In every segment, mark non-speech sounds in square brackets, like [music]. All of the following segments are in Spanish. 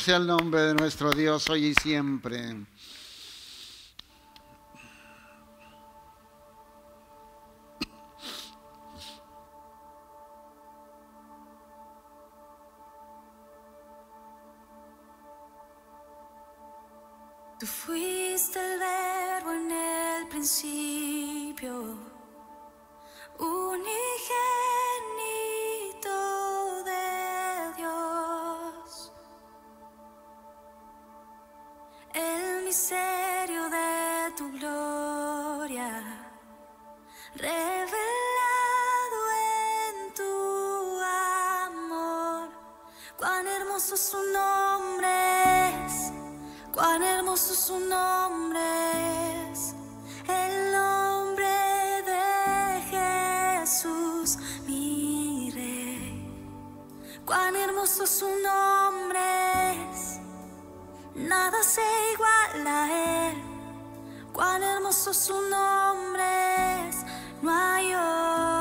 sea el nombre de nuestro Dios hoy y siempre. Cuán hermoso su nombre es, nada se iguala a él. Cuán hermoso su nombre es, no hay otro.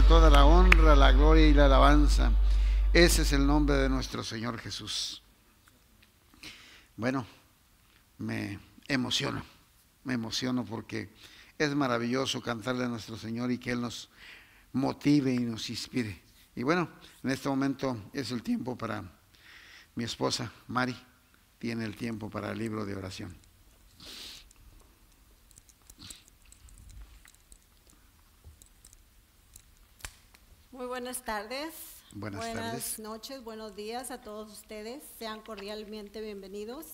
toda la honra, la gloria y la alabanza. Ese es el nombre de nuestro Señor Jesús. Bueno, me emociono, me emociono porque es maravilloso cantarle a nuestro Señor y que Él nos motive y nos inspire. Y bueno, en este momento es el tiempo para mi esposa, Mari, tiene el tiempo para el libro de oración. Muy buenas tardes. Buenas, noches, buenos días a todos ustedes. Sean cordialmente bienvenidos.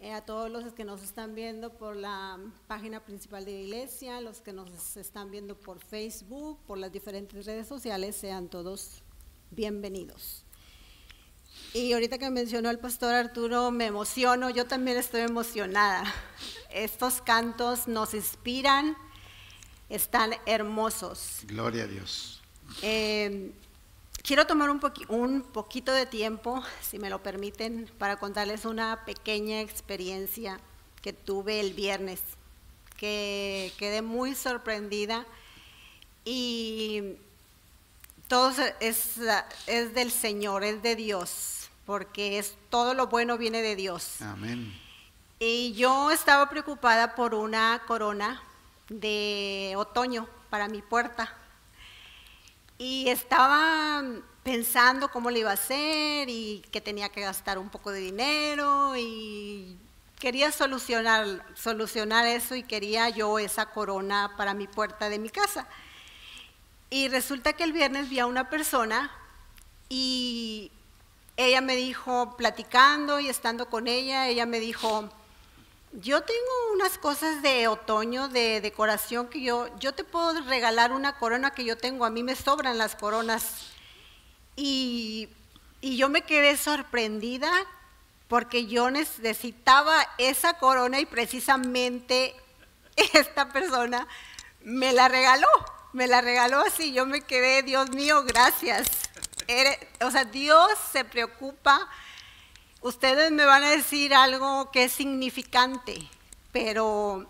Eh, a todos los que nos están viendo por la página principal de iglesia, los que nos están viendo por Facebook, por las diferentes redes sociales, sean todos bienvenidos. Y ahorita que mencionó el pastor Arturo, me emociono, yo también estoy emocionada. Estos cantos nos inspiran, están hermosos. Gloria a Dios. Em, quiero tomar un, un, poquito de tiempo, si me lo permiten, para contarles una pequeña experiencia que tuve el viernes, que quedé muy sorprendida y todo es, es del Señor, es de Dios, porque es, todo lo bueno viene de Dios. Amén. Y yo estaba preocupada por una corona de otoño para mi puerta y estaba pensando cómo le iba a hacer y que tenía que gastar un poco de dinero y quería solucionar, solucionar eso y quería yo esa corona para mi puerta de mi casa. Y resulta que el viernes vi a una persona y ella me dijo, platicando y estando con ella, ella me dijo, yo tengo unas cosas de otoño, de decoración, que yo, yo te puedo regalar una corona que yo tengo, a mí me sobran las coronas. Y, yo me quedé sorprendida porque yo necesitaba esa corona y precisamente esta persona me la regaló, me la regaló así, yo me quedé, Dios mío, gracias. o sea, Dios se preocupa ustedes me van a decir algo que es significante, pero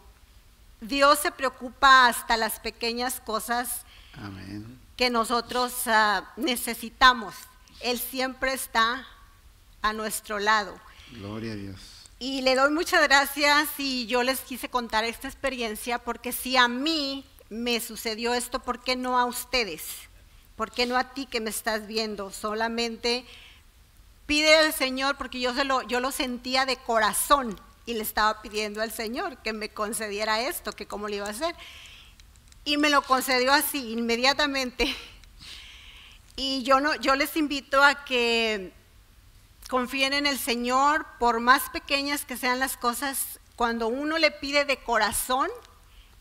Dios se preocupa hasta las pequeñas cosas que nosotros ah, necesitamos. Él siempre está a nuestro lado. Gloria a Dios. Y le doy muchas gracias y yo les quise contar esta experiencia porque si a mí me sucedió esto, ¿por qué no a ustedes? ¿Por qué no a ti que me estás viendo? Solamente pide al Señor, porque yo, se lo, yo lo sentía de corazón y le estaba pidiendo al Señor que me concediera esto, que cómo le iba a hacer. Y me lo concedió así, inmediatamente. Y yo, no, yo les invito a que confíen en el Señor, por más pequeñas que sean las cosas, cuando uno le pide de corazón,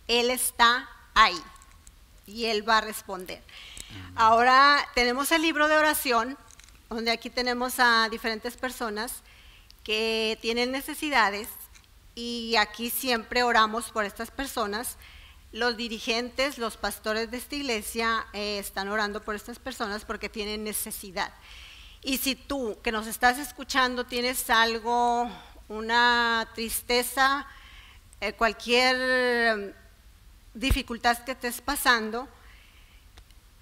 Él está ahí y Él va a responder. Ahora tenemos el libro de oración donde aquí tenemos a diferentes personas que tienen necesidades y aquí siempre oramos por estas personas. Los dirigentes, los pastores de esta iglesia eh, están orando por estas personas porque tienen necesidad. Y si tú que nos estás escuchando tienes algo, una tristeza, eh, cualquier mm, dificultad que estés pasando,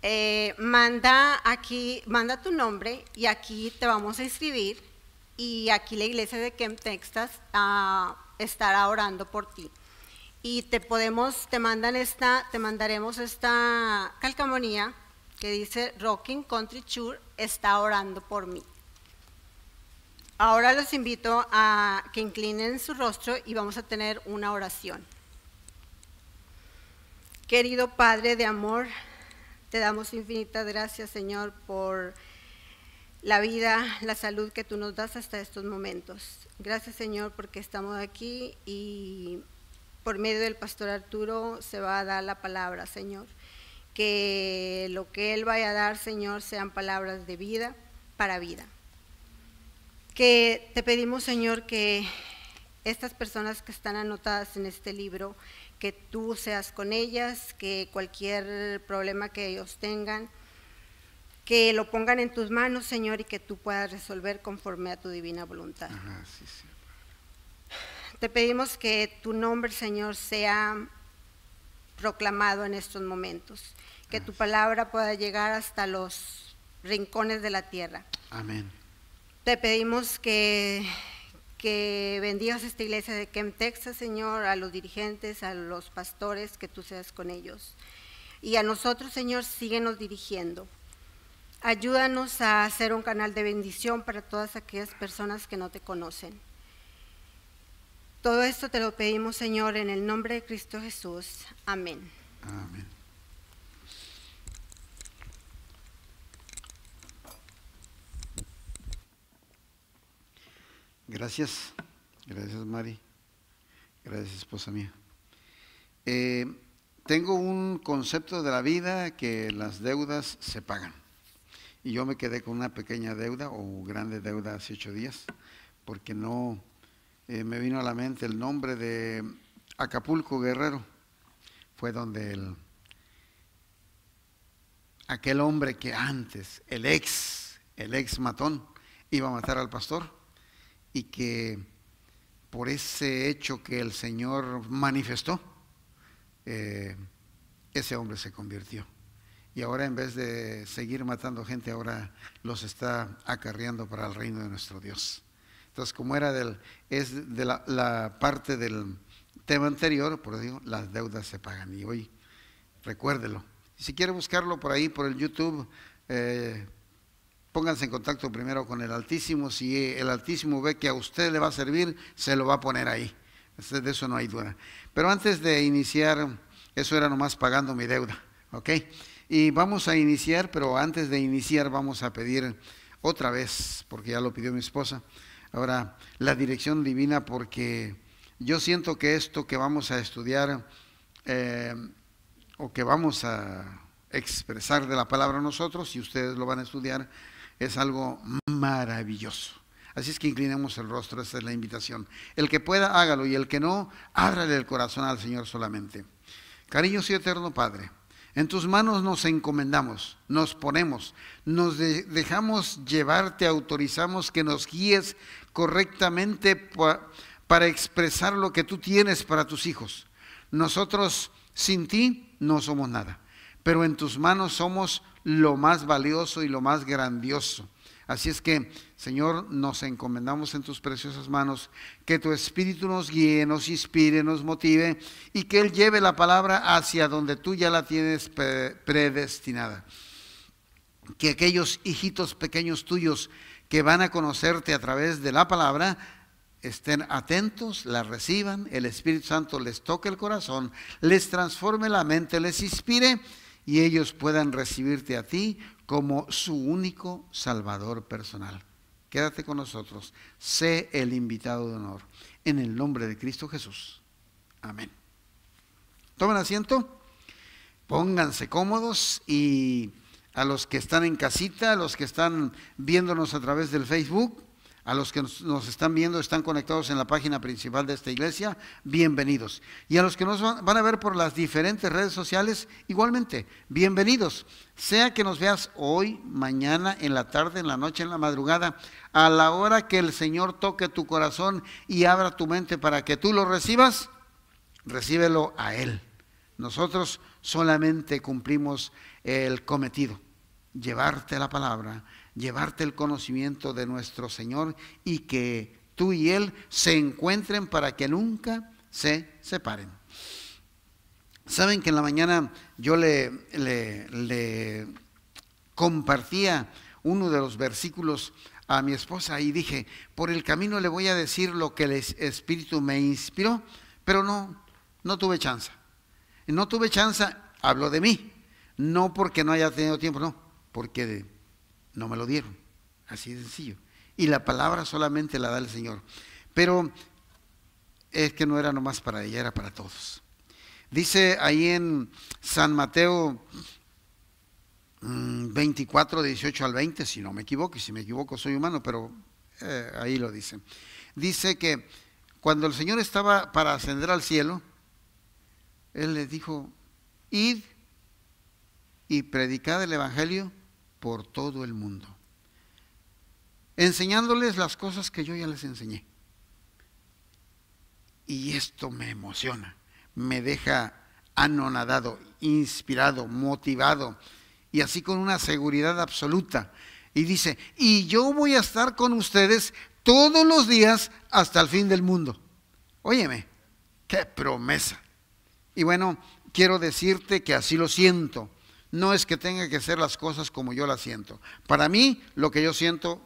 eh, manda aquí, manda tu nombre y aquí te vamos a inscribir y aquí la iglesia de Kemp, Texas ah, estará orando por ti. Y te podemos, te mandan esta, te mandaremos esta calcamonía que dice Rocking Country Church está orando por mí. Ahora los invito a que inclinen su rostro y vamos a tener una oración. Querido Padre de amor, te damos infinitas gracias, Señor, por la vida, la salud que tú nos das hasta estos momentos. Gracias, Señor, porque estamos aquí y por medio del pastor Arturo se va a dar la palabra, Señor. Que lo que Él vaya a dar, Señor, sean palabras de vida para vida. Que te pedimos, Señor, que estas personas que están anotadas en este libro, que tú seas con ellas, que cualquier problema que ellos tengan, que lo pongan en tus manos, Señor, y que tú puedas resolver conforme a tu divina voluntad. Te pedimos que tu nombre, Señor, sea proclamado en estos momentos, que tu palabra pueda llegar hasta los rincones de la tierra. Amén. Te pedimos que que bendigas esta iglesia de Kemp, Texas, Señor, a los dirigentes, a los pastores, que tú seas con ellos. Y a nosotros, Señor, síguenos dirigiendo. Ayúdanos a hacer un canal de bendición para todas aquellas personas que no te conocen. Todo esto te lo pedimos, Señor, en el nombre de Cristo Jesús. Amén. Amén. Gracias, gracias Mari, gracias esposa mía. Eh, tengo un concepto de la vida que las deudas se pagan. Y yo me quedé con una pequeña deuda o grande deuda hace ocho días, porque no eh, me vino a la mente el nombre de Acapulco Guerrero. Fue donde el, aquel hombre que antes, el ex, el ex matón, iba a matar al pastor y que por ese hecho que el Señor manifestó, eh, ese hombre se convirtió. Y ahora en vez de seguir matando gente, ahora los está acarreando para el reino de nuestro Dios. Entonces, como era del, es de la, parte del tema anterior, por eso las deudas se pagan. Y hoy, recuérdelo. Si quiere buscarlo por ahí, por el YouTube, eh, pónganse en contacto primero con el Altísimo. Si el Altísimo ve que a usted le va a servir, se lo va a poner ahí. Este, de eso no hay duda. Pero antes de iniciar, eso era nomás pagando mi deuda. ¿Ok? Y vamos a iniciar, pero antes de iniciar vamos a pedir otra vez, porque ya lo pidió mi esposa, ahora la dirección divina, porque yo siento que esto que vamos a estudiar eh, o que vamos a expresar de la palabra nosotros, y ustedes lo van a estudiar, es algo maravilloso. Así es que inclinemos el rostro, esa es la invitación. El que pueda, hágalo, y el que no, ábrale el corazón al Señor solamente. cariño y eterno Padre, en tus manos nos encomendamos, nos ponemos, nos dejamos llevarte, autorizamos que nos guíes correctamente para expresar lo que tú tienes para tus hijos. Nosotros sin ti no somos nada pero en tus manos somos lo más valioso y lo más grandioso. Así es que, Señor, nos encomendamos en tus preciosas manos, que tu Espíritu nos guíe, nos inspire, nos motive y que Él lleve la palabra hacia donde tú ya la tienes predestinada. Que aquellos hijitos pequeños tuyos que van a conocerte a través de la palabra, estén atentos, la reciban, el Espíritu Santo les toque el corazón, les transforme la mente, les inspire y ellos puedan recibirte a ti como su único Salvador personal. Quédate con nosotros, sé el invitado de honor, en el nombre de Cristo Jesús. Amén. Tomen asiento, pónganse cómodos y a los que están en casita, a los que están viéndonos a través del Facebook, a los que nos están viendo, están conectados en la página principal de esta iglesia, bienvenidos. Y a los que nos van a ver por las diferentes redes sociales, igualmente, bienvenidos. Sea que nos veas hoy, mañana, en la tarde, en la noche, en la madrugada, a la hora que el Señor toque tu corazón y abra tu mente para que tú lo recibas, recíbelo a Él. Nosotros solamente cumplimos el cometido, llevarte la palabra llevarte el conocimiento de nuestro Señor y que tú y Él se encuentren para que nunca se separen. Saben que en la mañana yo le, compartía uno de los versículos a mi esposa y dije, por el camino le voy a decir lo que el Espíritu me inspiró, pero no, no tuve chance. No tuve chance, hablo de mí, no porque no haya tenido tiempo, no, porque no me lo dieron. Así de sencillo. Y la palabra solamente la da el Señor. Pero es que no era nomás para ella, era para todos. Dice ahí en San Mateo 24, mm, 18 al 20, si no me equivoco, y si me equivoco soy humano, pero eh, ahí lo dice. Dice que cuando el Señor estaba para ascender al cielo, Él les dijo, id y predicad el Evangelio por todo el mundo, enseñándoles las cosas que yo ya les enseñé. Y esto me emociona, me deja anonadado, inspirado, motivado y así con una seguridad absoluta. Y dice, y yo voy a estar con ustedes todos los días hasta el fin del mundo. Óyeme, qué promesa. Y bueno, quiero decirte que así lo siento no es que tenga que hacer las cosas como yo las siento. Para mí, lo que yo siento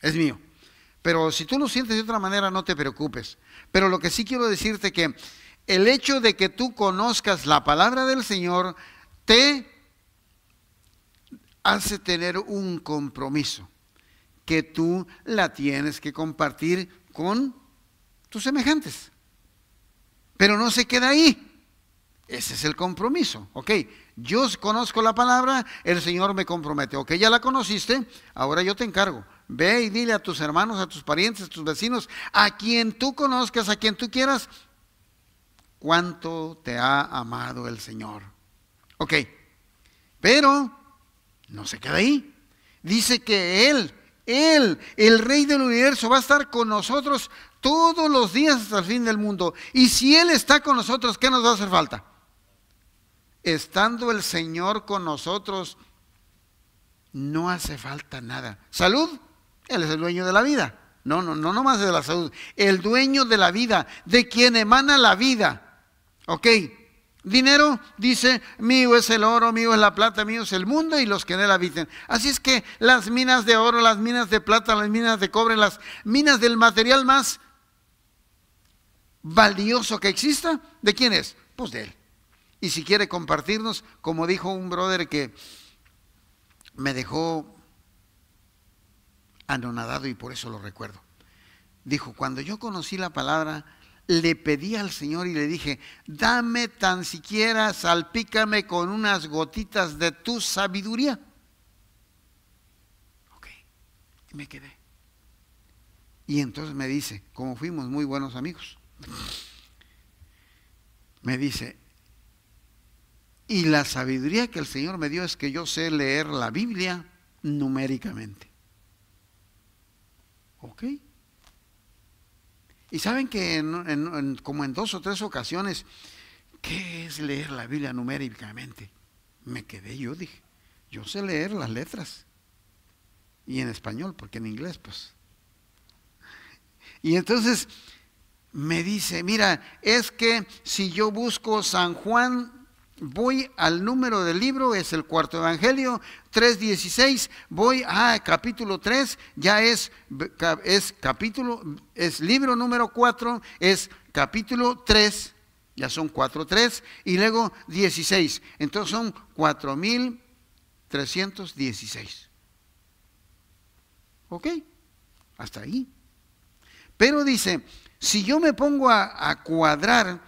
es mío. Pero si tú lo sientes de otra manera, no te preocupes. Pero lo que sí quiero decirte que el hecho de que tú conozcas la palabra del Señor te hace tener un compromiso que tú la tienes que compartir con tus semejantes. Pero no se queda ahí. Ese es el compromiso, ¿ok? yo conozco la palabra, el Señor me compromete. Ok, ya la conociste, ahora yo te encargo. Ve y dile a tus hermanos, a tus parientes, a tus vecinos, a quien tú conozcas, a quien tú quieras, cuánto te ha amado el Señor. Ok, pero no se queda ahí. Dice que Él, Él, el Rey del universo, va a estar con nosotros todos los días hasta el fin del mundo. Y si Él está con nosotros, ¿qué nos va a hacer falta? estando el Señor con nosotros, no hace falta nada. Salud, Él es el dueño de la vida. No, no, no, no más de la salud. El dueño de la vida, de quien emana la vida. ¿Ok? Dinero, dice, mío es el oro, mío es la plata, mío es el mundo y los que en él habiten. Así es que las minas de oro, las minas de plata, las minas de cobre, las minas del material más valioso que exista, ¿de quién es? Pues de él. Y si quiere compartirnos, como dijo un brother que me dejó anonadado y por eso lo recuerdo. Dijo, cuando yo conocí la palabra, le pedí al Señor y le dije, dame tan siquiera, salpícame con unas gotitas de tu sabiduría. Ok, y me quedé. Y entonces me dice, como fuimos muy buenos amigos, me dice, y la sabiduría que el Señor me dio es que yo sé leer la Biblia numéricamente. ¿Ok? Y saben que como en dos o tres ocasiones, ¿qué es leer la Biblia numéricamente? Me quedé yo, dije, yo sé leer las letras. Y en español, porque en inglés, pues. Y entonces me dice, mira, es que si yo busco San Juan Voy al número del libro, es el cuarto evangelio, 3.16, voy a capítulo 3, ya es, es capítulo, es libro número 4, es capítulo 3, ya son 4.3, y luego 16, entonces son 4.316. ¿Ok? Hasta ahí. Pero dice, si yo me pongo a, a cuadrar,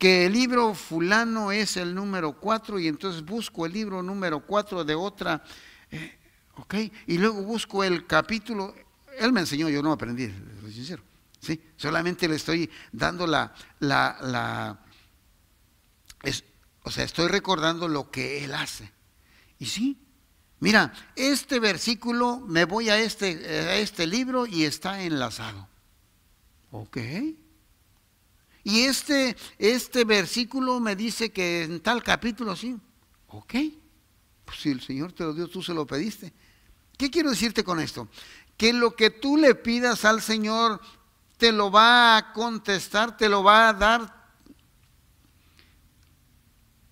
que el libro fulano es el número cuatro, y entonces busco el libro número cuatro de otra, eh, ¿ok? Y luego busco el capítulo, él me enseñó, yo no aprendí, soy sincero, ¿sí? Solamente le estoy dando la, la, o sea, estoy recordando lo que él hace. Y sí, mira, este versículo, me voy a este, eh, a este libro y está enlazado. ¿Ok? Y este, este versículo me dice que en tal capítulo sí. Ok, pues si el Señor te lo dio, tú se lo pediste. ¿Qué quiero decirte con esto? Que lo que tú le pidas al Señor te lo va a contestar, te lo va a dar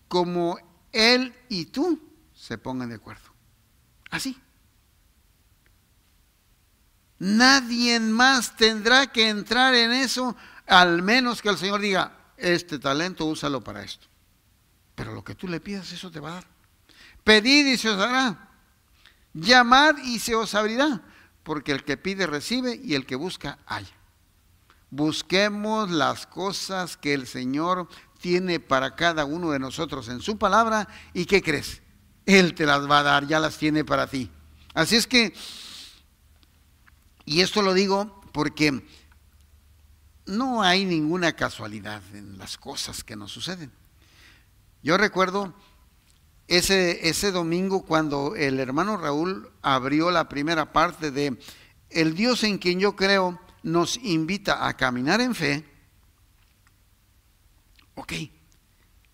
como Él y tú se pongan de acuerdo. Así. Nadie más tendrá que entrar en eso al menos que el Señor diga, este talento úsalo para esto. Pero lo que tú le pidas, eso te va a dar. Pedid y se os dará. Llamad y se os abrirá. Porque el que pide recibe y el que busca halla. Busquemos las cosas que el Señor tiene para cada uno de nosotros en su palabra y ¿qué crees? Él te las va a dar, ya las tiene para ti. Así es que, y esto lo digo porque no hay ninguna casualidad en las cosas que nos suceden. Yo recuerdo ese, ese domingo cuando el hermano Raúl abrió la primera parte de El Dios en quien yo creo nos invita a caminar en fe. Ok,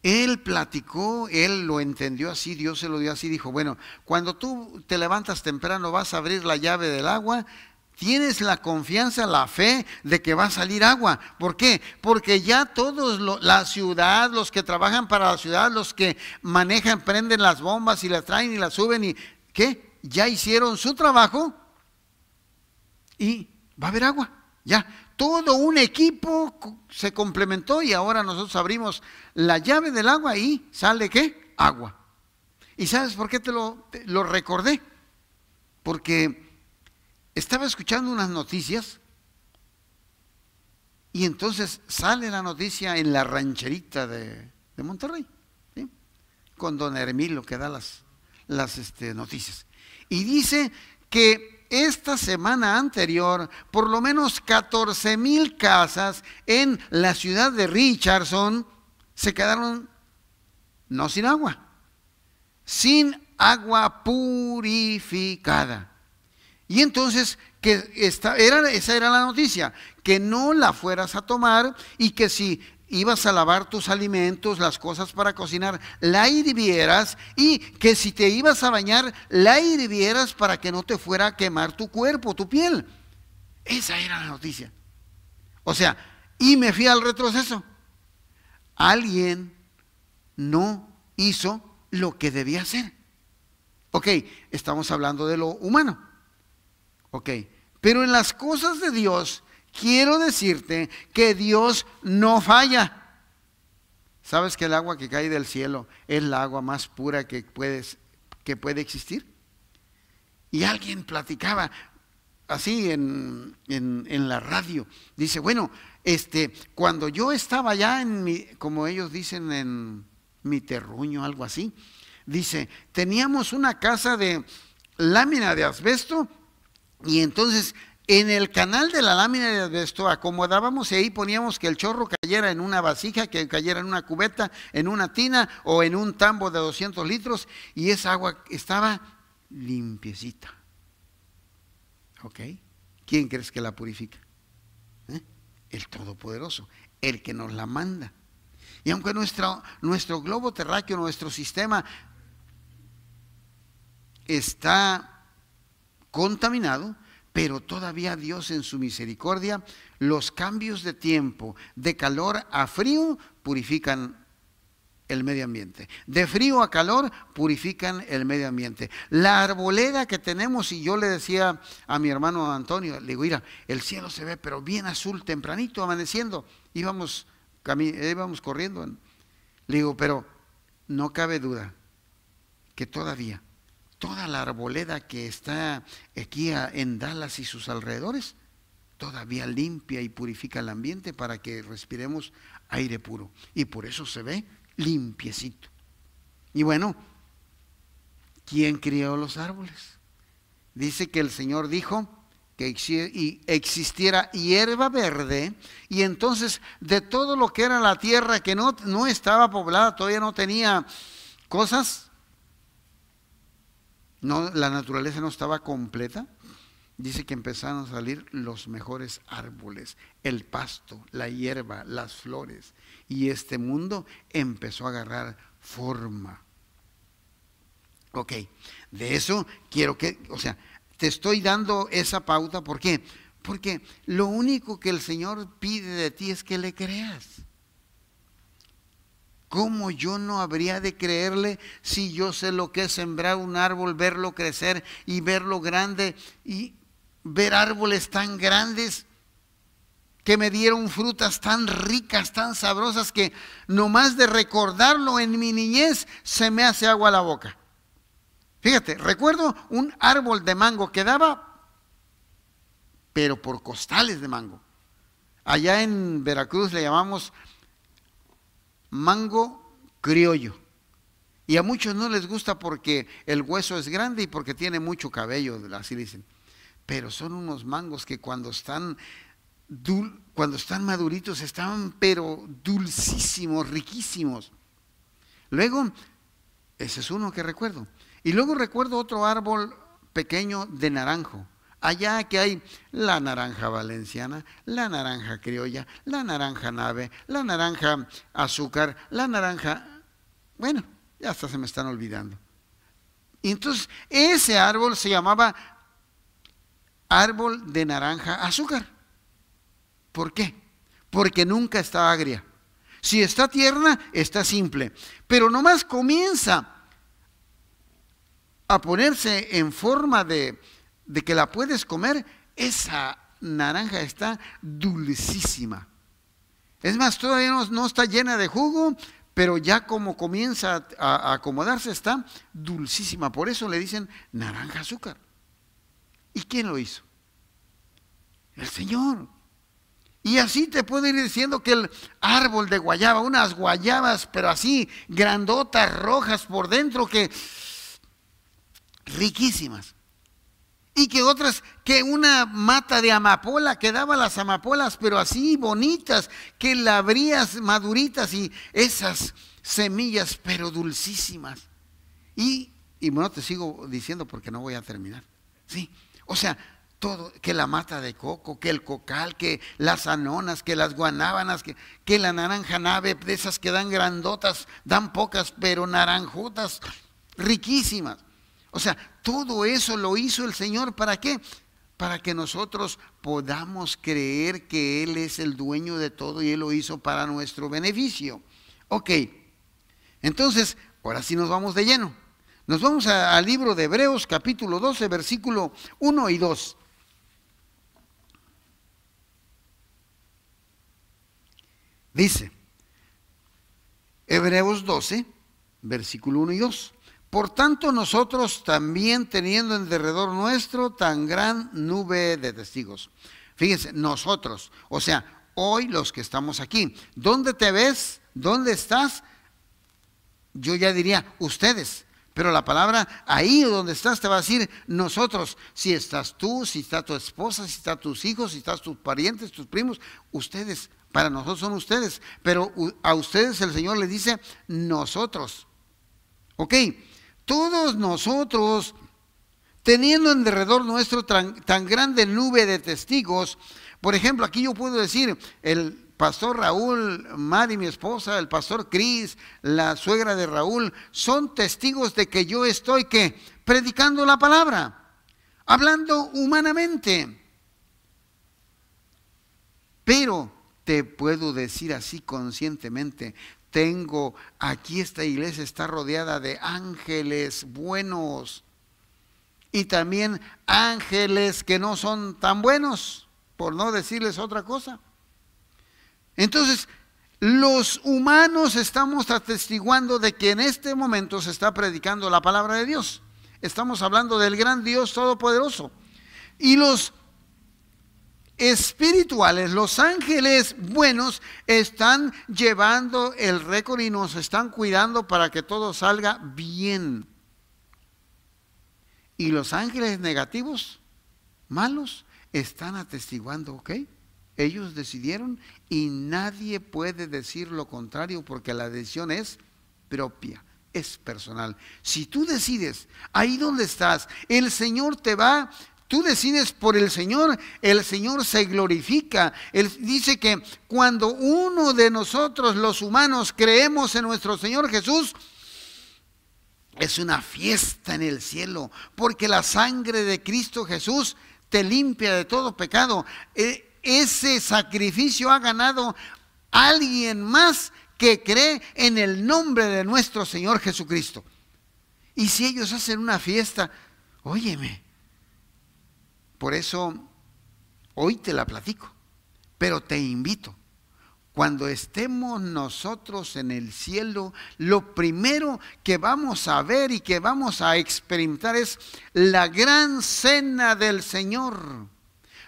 él platicó, él lo entendió así, Dios se lo dio así, dijo, bueno, cuando tú te levantas temprano vas a abrir la llave del agua, Tienes la confianza, la fe de que va a salir agua. ¿Por qué? Porque ya todos, la ciudad, los que trabajan para la ciudad, los que manejan, prenden las bombas y las traen y las suben y ¿qué? Ya hicieron su trabajo y va a haber agua. Ya, todo un equipo se complementó y ahora nosotros abrimos la llave del agua y sale qué? Agua. ¿Y sabes por qué te lo recordé? Porque estaba escuchando unas noticias y entonces sale la noticia en la rancherita de, Monterrey, con don Hermilo que da las, este, noticias. Y dice que esta semana anterior, por lo menos 14 mil casas en la ciudad de Richardson se quedaron no sin agua, sin agua purificada. Y entonces, que esta era, esa era la noticia, que no la fueras a tomar y que si ibas a lavar tus alimentos, las cosas para cocinar, la hirvieras y que si te ibas a bañar, la hirvieras para que no te fuera a quemar tu cuerpo, tu piel. Esa era la noticia. O sea, y me fui al retroceso. Alguien no hizo lo que debía hacer. Ok, estamos hablando de lo humano. Ok, pero en las cosas de Dios, quiero decirte que Dios no falla. ¿Sabes que el agua que cae del cielo es la agua más pura que, puedes, que puede existir? Y alguien platicaba así en, la radio. Dice, bueno, este, cuando yo estaba ya, en mi, como ellos dicen, en mi terruño, algo así, dice, teníamos una casa de lámina de asbesto y entonces en el canal de la lámina de esto acomodábamos y ahí poníamos que el chorro cayera en una vasija, que cayera en una cubeta, en una tina o en un tambo de 200 litros y esa agua estaba limpiecita. ¿Ok? ¿Quién crees que la purifica? ¿Eh? El Todopoderoso, el que nos la manda. Y aunque nuestro, nuestro globo terráqueo, nuestro sistema está contaminado, pero todavía Dios en su misericordia, los cambios de tiempo, de calor a frío, purifican el medio ambiente. De frío a calor purifican el medio ambiente. La arboleda que tenemos, y yo le decía a mi hermano Antonio, le digo, mira, el cielo se ve, pero bien azul, tempranito, amaneciendo. Íbamos, eh, íbamos corriendo. Le digo, pero no cabe duda que todavía toda la arboleda que está aquí en Dallas y sus alrededores todavía limpia y purifica el ambiente para que respiremos aire puro. Y por eso se ve limpiecito. Y bueno, ¿quién crió los árboles? Dice que el Señor dijo que existiera hierba verde y entonces de todo lo que era la tierra que no, no estaba poblada, todavía no tenía cosas, la naturaleza no estaba completa, dice que empezaron a salir los mejores árboles, el pasto, la hierba, las flores, y este mundo empezó a agarrar forma. Ok, de eso quiero que, o sea, te estoy dando esa pauta, ¿por qué? Porque lo único que el Señor pide de ti es que le creas. ¿Cómo yo no habría de creerle si yo sé lo que es sembrar un árbol, verlo crecer y verlo grande y ver árboles tan grandes que me dieron frutas tan ricas, tan sabrosas que nomás de recordarlo en mi niñez se me hace agua la boca? Fíjate, recuerdo un árbol de mango que daba, pero por costales de mango. Allá en Veracruz le llamamos mango criollo. Y a muchos no les gusta porque el hueso es grande y porque tiene mucho cabello, así dicen. Pero son unos mangos que cuando están, cuando están maduritos están pero dulcísimos, riquísimos. Luego, ese es uno que recuerdo. Y luego recuerdo otro árbol pequeño de naranjo. Allá que hay la naranja valenciana, la naranja criolla, la naranja nave, la naranja azúcar, la naranja... Bueno, ya hasta se me están olvidando. Y entonces ese árbol se llamaba árbol de naranja azúcar. ¿Por qué? Porque nunca está agria. Si está tierna, está simple. Pero nomás comienza a ponerse en forma de, de que la puedes comer, esa naranja está dulcísima. Es más, todavía no, está llena de jugo, pero ya como comienza a, a acomodarse está dulcísima. Por eso le dicen naranja azúcar. ¿Y quién lo hizo? El Señor. Y así te puedo ir diciendo que el árbol de guayaba, unas guayabas, pero así, grandotas, rojas por dentro, que riquísimas y que otras, que una mata de amapola, que daba las amapolas, pero así bonitas, que labrías maduritas y esas semillas, pero dulcísimas. Y, bueno, te sigo diciendo porque no voy a terminar. Sí, o sea, todo, que la mata de coco, que el cocal, que las anonas, que las guanábanas, que, que la naranja nave, de esas que dan grandotas, dan pocas, pero naranjotas, riquísimas. O sea, todo eso lo hizo el Señor. ¿Para qué? Para que nosotros podamos creer que Él es el dueño de todo y Él lo hizo para nuestro beneficio. Ok, entonces, ahora sí nos vamos de lleno. Nos vamos al libro de Hebreos capítulo 12, versículo 1 y 2. Dice, Hebreos 12, versículo 1 y 2. Por tanto, nosotros también teniendo en derredor nuestro tan gran nube de testigos. Fíjense, nosotros, o sea, hoy los que estamos aquí, ¿dónde te ves? ¿Dónde estás? Yo ya diría, ustedes. Pero la palabra ahí donde estás te va a decir nosotros, si estás tú, si está tu esposa, si están tus hijos, si están tus parientes, tus primos, ustedes, para nosotros son ustedes, pero a ustedes el Señor les dice nosotros. ¿Ok? Todos nosotros, teniendo en derredor nuestro tan, grande nube de testigos, por ejemplo, aquí yo puedo decir, el pastor Raúl, y mi esposa, el pastor Cris, la suegra de Raúl, son testigos de que yo estoy que predicando la palabra, hablando humanamente. Pero te puedo decir así conscientemente, tengo, aquí esta iglesia está rodeada de ángeles buenos y también ángeles que no son tan buenos, por no decirles otra cosa. Entonces, los humanos estamos atestiguando de que en este momento se está predicando la palabra de Dios. Estamos hablando del gran Dios Todopoderoso. Y los espirituales, los ángeles buenos están llevando el récord y nos están cuidando para que todo salga bien. Y los ángeles negativos, malos, están atestiguando, ¿ok? Ellos decidieron y nadie puede decir lo contrario porque la decisión es propia, es personal. Si tú decides, ahí donde estás, el Señor te va tú decides por el Señor, el Señor se glorifica. Él dice que cuando uno de nosotros los humanos creemos en nuestro Señor Jesús, es una fiesta en el cielo, porque la sangre de Cristo Jesús te limpia de todo pecado. E, ese sacrificio ha ganado alguien más que cree en el nombre de nuestro Señor Jesucristo. Y si ellos hacen una fiesta, óyeme, por eso hoy te la platico, pero te invito. Cuando estemos nosotros en el cielo, lo primero que vamos a ver y que vamos a experimentar es la gran cena del Señor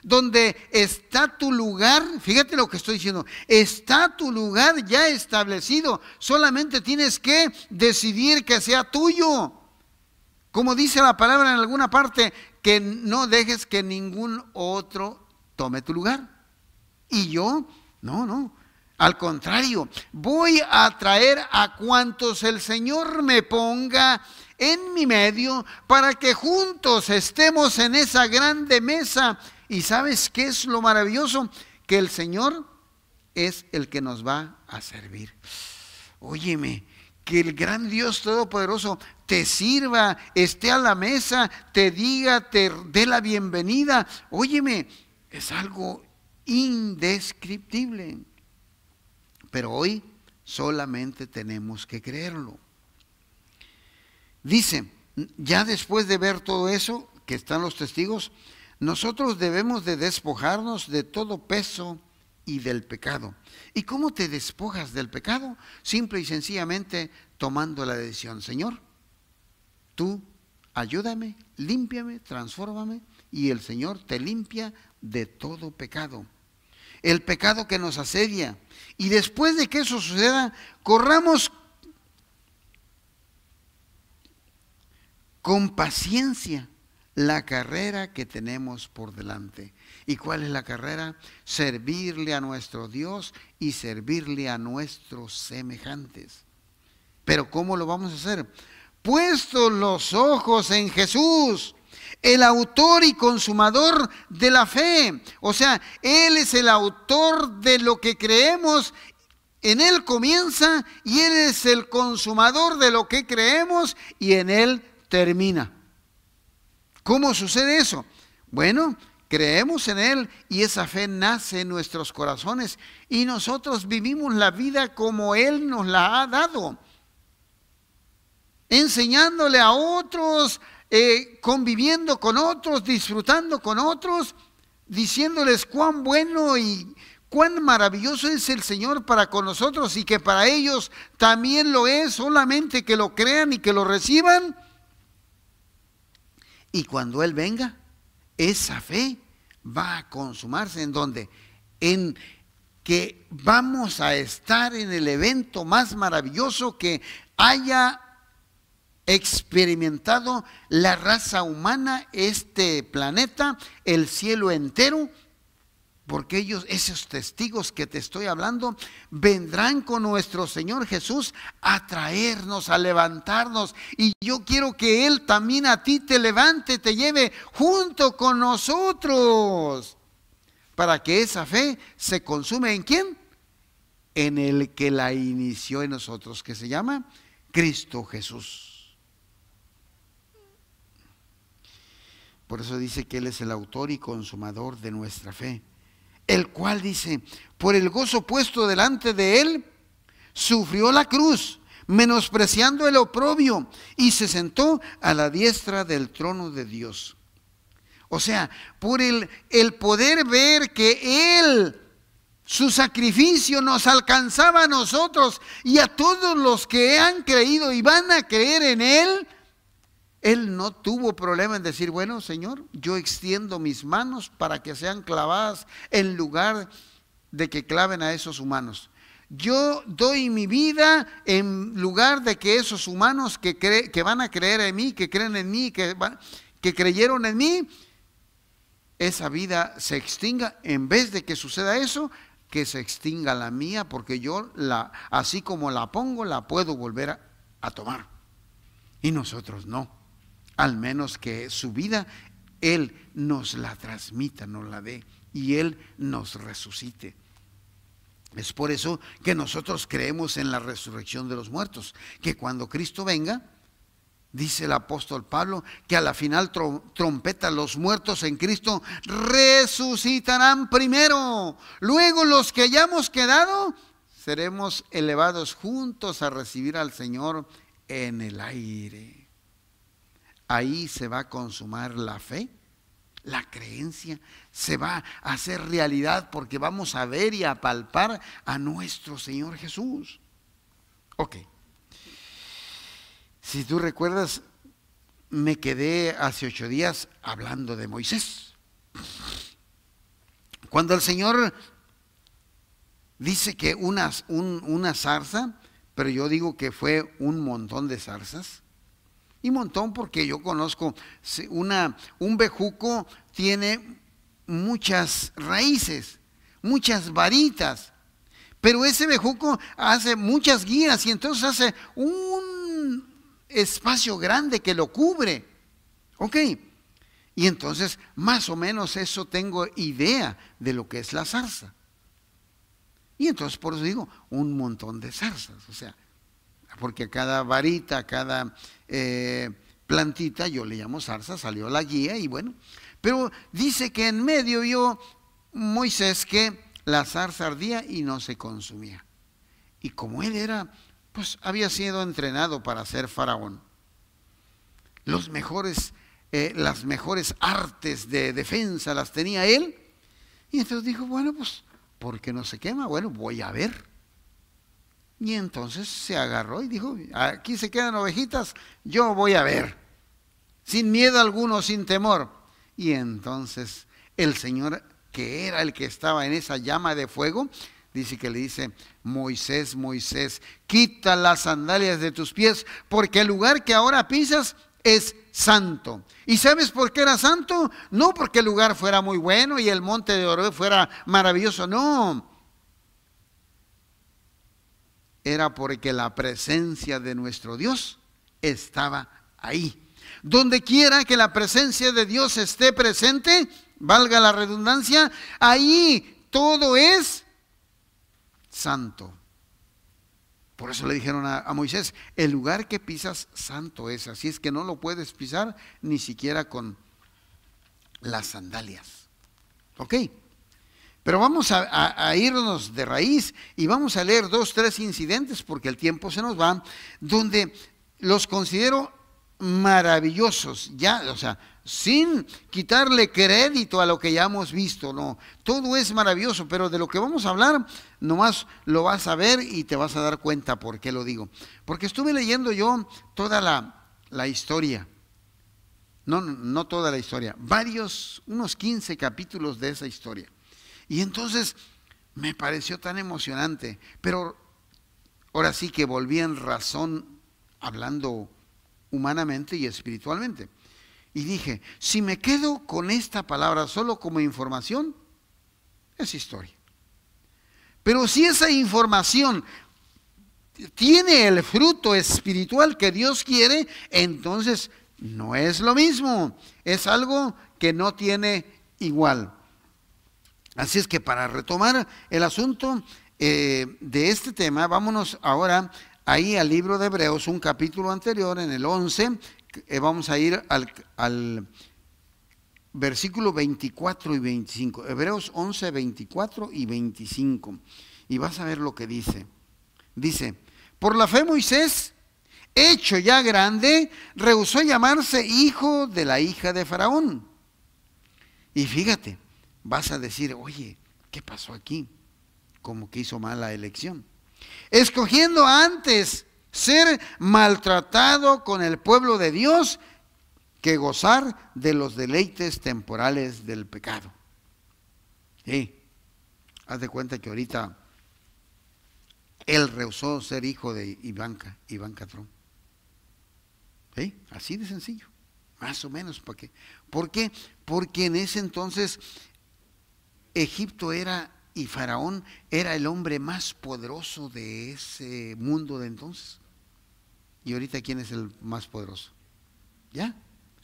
donde está tu lugar, fíjate lo que estoy diciendo, está tu lugar ya establecido, solamente tienes que decidir que sea tuyo. Como dice la palabra en alguna parte, que no dejes que ningún otro tome tu lugar. Y yo, no, no. Al contrario, voy a traer a cuantos el Señor me ponga en mi medio para que juntos estemos en esa grande mesa. Y sabes qué es lo maravilloso? Que el Señor es el que nos va a servir. Óyeme, que el gran Dios Todopoderoso te sirva, esté a la mesa, te diga, te dé la bienvenida. Óyeme, es algo indescriptible. Pero hoy solamente tenemos que creerlo. Dice, ya después de ver todo eso, que están los testigos, nosotros debemos de despojarnos de todo peso y del pecado. ¿Y cómo te despojas del pecado? Simple y sencillamente tomando la decisión, Señor, tú ayúdame, límpiame, transfórmame, y el Señor te limpia de todo pecado. El pecado que nos asedia. Y después de que eso suceda, corramos con paciencia la carrera que tenemos por delante. ¿Y cuál es la carrera? Servirle a nuestro Dios y servirle a nuestros semejantes. Pero ¿cómo lo vamos a hacer? Puesto los ojos en Jesús, el autor y consumador de la fe. O sea, Él es el autor de lo que creemos. En Él comienza y Él es el consumador de lo que creemos y en Él termina. ¿Cómo sucede eso? Bueno, Creemos en Él y esa fe nace en nuestros corazones y nosotros vivimos la vida como Él nos la ha dado, enseñándole a otros, eh, conviviendo con otros, disfrutando con otros, diciéndoles cuán bueno y cuán maravilloso es el Señor para con nosotros y que para ellos también lo es, solamente que lo crean y que lo reciban. Y cuando Él venga, esa fe va a consumarse en donde, en que vamos a estar en el evento más maravilloso que haya experimentado la raza humana, este planeta, el cielo entero porque ellos, esos testigos que te estoy hablando, vendrán con nuestro Señor Jesús a traernos, a levantarnos. Y yo quiero que Él también a ti te levante, te lleve junto con nosotros, para que esa fe se consume en quién? En el que la inició en nosotros, que se llama Cristo Jesús. Por eso dice que Él es el autor y consumador de nuestra fe el cual dice, por el gozo puesto delante de él, sufrió la cruz, menospreciando el oprobio, y se sentó a la diestra del trono de Dios. O sea, por el, el poder ver que él, su sacrificio nos alcanzaba a nosotros y a todos los que han creído y van a creer en él, él no tuvo problema en decir, bueno, Señor, yo extiendo mis manos para que sean clavadas en lugar de que claven a esos humanos. Yo doy mi vida en lugar de que esos humanos que, que van a creer en mí, que creen en mí, que, creyeron en mí, esa vida se extinga. En vez de que suceda eso, que se extinga la mía, porque yo la, así como la pongo, la puedo volver a tomar. Y nosotros no al menos que su vida Él nos la transmita, nos la dé y Él nos resucite. Es por eso que nosotros creemos en la resurrección de los muertos, que cuando Cristo venga, dice el apóstol Pablo, que a la final trompeta los muertos en Cristo resucitarán primero. Luego los que hayamos quedado seremos elevados juntos a recibir al Señor en el aire ahí se va a consumar la fe, la creencia, se va a hacer realidad porque vamos a ver y a palpar a nuestro Señor Jesús. Ok. Si tú recuerdas, me quedé hace ocho días hablando de Moisés. Cuando el Señor dice que una, una zarza, pero yo digo que fue un montón de zarzas, y montón porque yo conozco una, un bejuco tiene muchas raíces, muchas varitas. Pero ese bejuco hace muchas guías y entonces hace un espacio grande que lo cubre. ¿Ok? Y entonces, más o menos eso tengo idea de lo que es la zarza. Y entonces, por eso digo, un montón de zarzas. O sea, porque a cada varita, a cada eh, plantita, yo le llamo zarza, salió la guía y bueno. Pero dice que en medio vio Moisés que la zarza ardía y no se consumía. Y como él era, pues había sido entrenado para ser faraón. Los mejores, eh, las mejores artes de defensa las tenía él. Y entonces dijo, bueno, pues, ¿por qué no se quema? Bueno, voy a ver. Y entonces se agarró y dijo, aquí se quedan ovejitas, yo voy a ver, sin miedo alguno, sin temor. Y entonces el Señor, que era el que estaba en esa llama de fuego, dice que le dice, Moisés, Moisés, quita las sandalias de tus pies, porque el lugar que ahora pisas es santo. ¿Y sabes por qué era santo? No porque el lugar fuera muy bueno y el monte de oro fuera maravilloso, no era porque la presencia de nuestro Dios estaba ahí. Donde quiera que la presencia de Dios esté presente, valga la redundancia, ahí todo es santo. Por eso le dijeron a, Moisés, el lugar que pisas santo es, así es que no lo puedes pisar ni siquiera con las sandalias. ¿Ok? Pero vamos a, irnos de raíz y vamos a leer dos, tres incidentes, porque el tiempo se nos va, donde los considero maravillosos, ya, o sea, sin quitarle crédito a lo que ya hemos visto, no, todo es maravilloso, pero de lo que vamos a hablar, nomás lo vas a ver y te vas a dar cuenta por qué lo digo. Porque estuve leyendo yo toda la, la historia, no, no toda la historia, varios, unos 15 capítulos de esa historia. Y entonces me pareció tan emocionante, pero ahora sí que volví en razón hablando humanamente y espiritualmente. Y dije, si me quedo con esta palabra solo como información, es historia. Pero si esa información tiene el fruto espiritual que Dios quiere, entonces no es lo mismo. Es algo que no tiene igual. Así es que para retomar el asunto eh, de este tema, vámonos ahora ahí al libro de Hebreos, un capítulo anterior, en el 11, eh, vamos a ir al, al versículo 24 y 25, Hebreos 11, 24 y 25, y vas a ver lo que dice. Dice, por la fe Moisés, hecho ya grande, rehusó llamarse hijo de la hija de Faraón. Y fíjate, vas a decir, oye, ¿qué pasó aquí? Como que hizo mala elección. Escogiendo antes ser maltratado con el pueblo de Dios que gozar de los deleites temporales del pecado. Sí, haz de cuenta que ahorita él rehusó ser hijo de Ivanka, Catrón. ¿Sí? Así de sencillo, más o menos. ¿para qué? ¿Por qué? Porque en ese entonces Egipto era y Faraón era el hombre más poderoso de ese mundo de entonces. Y ahorita, ¿quién es el más poderoso? ¿Ya?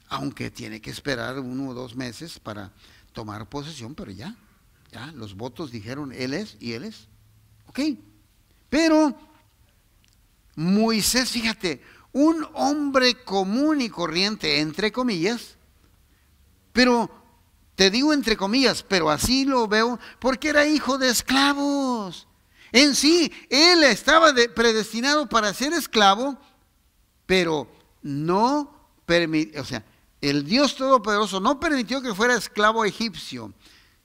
Aunque tiene que esperar uno o dos meses para tomar posesión, pero ya, ya, los votos dijeron, él es y él es. Ok. Pero Moisés, fíjate, un hombre común y corriente, entre comillas, pero te digo entre comillas, pero así lo veo, porque era hijo de esclavos. En sí, él estaba predestinado para ser esclavo, pero no permitió, o sea, el Dios Todopoderoso no permitió que fuera esclavo egipcio,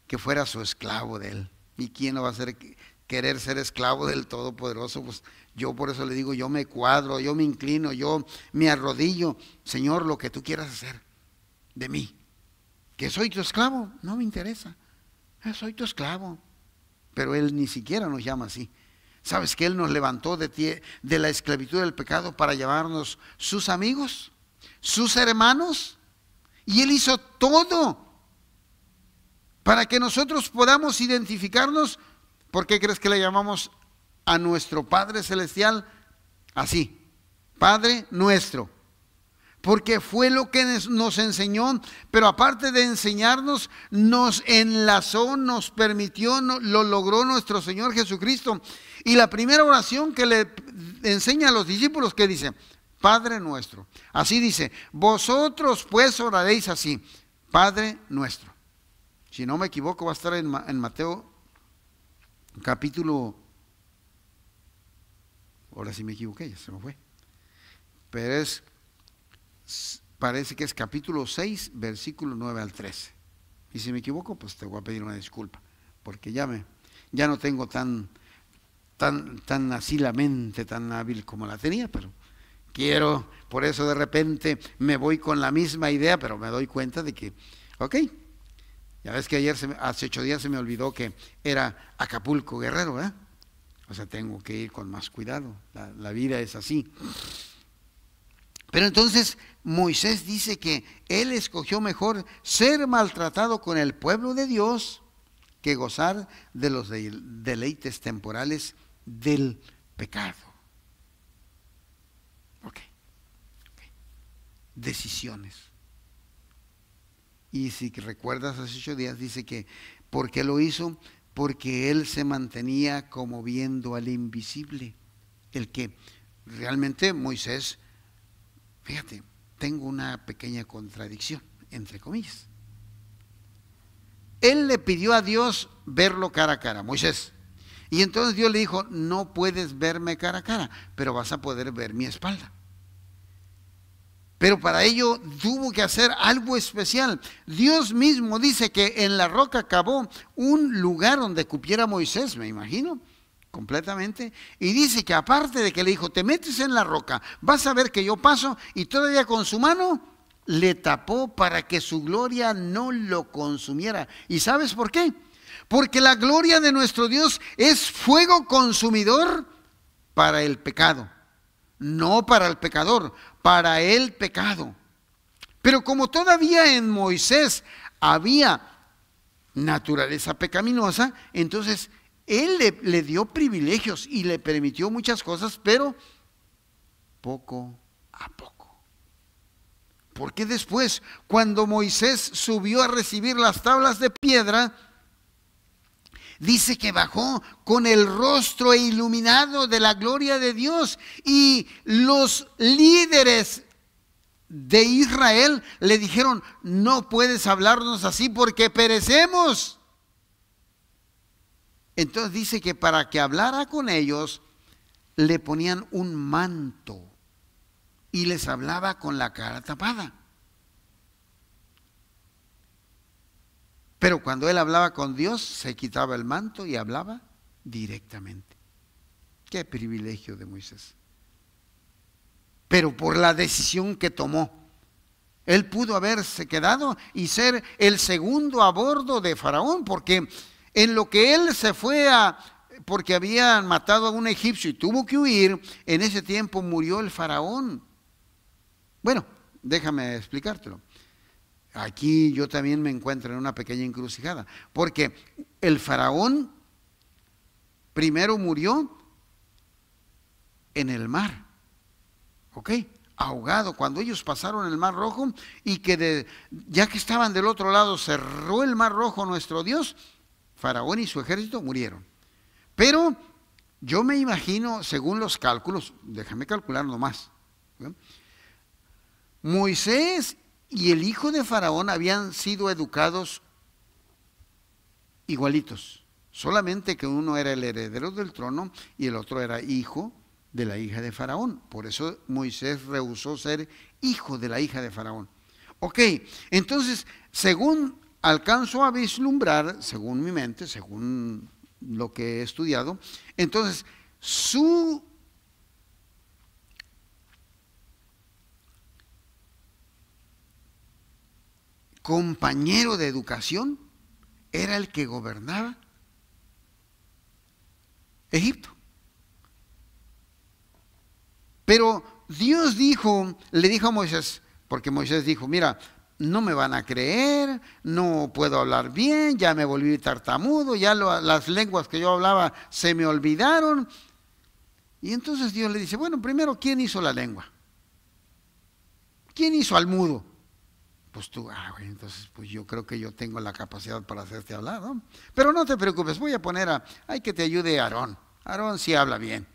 que fuera su esclavo de él. ¿Y quién lo va a hacer querer ser esclavo del Todopoderoso? Pues yo por eso le digo, yo me cuadro, yo me inclino, yo me arrodillo. Señor, lo que tú quieras hacer de mí que soy tu esclavo, no me interesa. Ah, soy tu esclavo. Pero Él ni siquiera nos llama así. ¿Sabes que Él nos levantó de, de la esclavitud del pecado para llamarnos sus amigos, sus hermanos? Y Él hizo todo para que nosotros podamos identificarnos. ¿Por qué crees que le llamamos a nuestro Padre Celestial así? Padre nuestro porque fue lo que nos enseñó, pero aparte de enseñarnos, nos enlazó, nos permitió, lo logró nuestro Señor Jesucristo. Y la primera oración que le enseña a los discípulos que dice, Padre nuestro, así dice, vosotros pues oraréis así, Padre nuestro. Si no me equivoco, va a estar en, Mateo capítulo... Ahora sí me equivoqué, ya se me fue. Pero es parece que es capítulo 6, versículo 9 al 13. Y si me equivoco, pues te voy a pedir una disculpa, porque ya, me, ya no tengo tan, tan, tan así la mente tan hábil como la tenía, pero quiero, por eso de repente me voy con la misma idea, pero me doy cuenta de que, ok, ya ves que ayer, hace ocho días se me olvidó que era Acapulco Guerrero, ¿verdad? O sea, tengo que ir con más cuidado, la vida es así. Pero entonces Moisés dice que él escogió mejor ser maltratado con el pueblo de Dios que gozar de los deleites temporales del pecado. ok Decisiones. Y si recuerdas hace ocho días, dice que, ¿por qué lo hizo? Porque él se mantenía como viendo al invisible, el que realmente Moisés, fíjate, tengo una pequeña contradicción, entre comillas. Él le pidió a Dios verlo cara a cara, Moisés. Y entonces Dios le dijo, no puedes verme cara a cara, pero vas a poder ver mi espalda. Pero para ello tuvo que hacer algo especial. Dios mismo dice que en la roca acabó un lugar donde cupiera Moisés, me imagino, completamente. Y dice que aparte de que le dijo, te metes en la roca, vas a ver que yo paso, y todavía con su mano le tapó para que su gloria no lo consumiera. ¿Y sabes por qué? Porque la gloria de nuestro Dios es fuego consumidor para el pecado, no para el pecador, para el pecado. Pero como todavía en Moisés había naturaleza pecaminosa, entonces él le, dio privilegios y le permitió muchas cosas, pero poco a poco. Porque después, cuando Moisés subió a recibir las tablas de piedra, dice que bajó con el rostro iluminado de la gloria de Dios y los líderes de Israel le dijeron, no puedes hablarnos así porque perecemos. Entonces dice que para que hablara con ellos le ponían un manto y les hablaba con la cara tapada. Pero cuando él hablaba con Dios, se quitaba el manto y hablaba directamente. Qué privilegio de Moisés. Pero por la decisión que tomó, él pudo haberse quedado y ser el segundo a bordo de Faraón, porque en lo que él se fue a, porque habían matado a un egipcio y tuvo que huir, en ese tiempo murió el faraón. Bueno, déjame explicártelo. Aquí yo también me encuentro en una pequeña encrucijada, porque el faraón primero murió en el mar, ¿ok? Ahogado, cuando ellos pasaron el mar rojo y que ya que estaban del otro lado cerró el mar rojo nuestro Dios, Faraón y su ejército murieron. Pero yo me imagino, según los cálculos, déjame calcular nomás, Moisés y el hijo de Faraón habían sido educados igualitos, solamente que uno era el heredero del trono y el otro era hijo de la hija de Faraón. Por eso Moisés rehusó ser hijo de la hija de Faraón. Ok, entonces, según alcanzo a vislumbrar, según mi mente, según lo que he estudiado, entonces su compañero de educación era el que gobernaba Egipto. Pero Dios dijo, le dijo a Moisés, porque Moisés dijo, mira, no me van a creer, no puedo hablar bien, ya me volví tartamudo, ya las lenguas que yo hablaba se me olvidaron. Y entonces Dios le dice, bueno, primero, ¿quién hizo la lengua? ¿Quién hizo al mudo? Pues tú, ah, entonces pues yo creo que yo tengo la capacidad para hacerte hablar, ¿no? Pero no te preocupes, voy a poner a, hay que te ayude Aarón. Aarón sí habla bien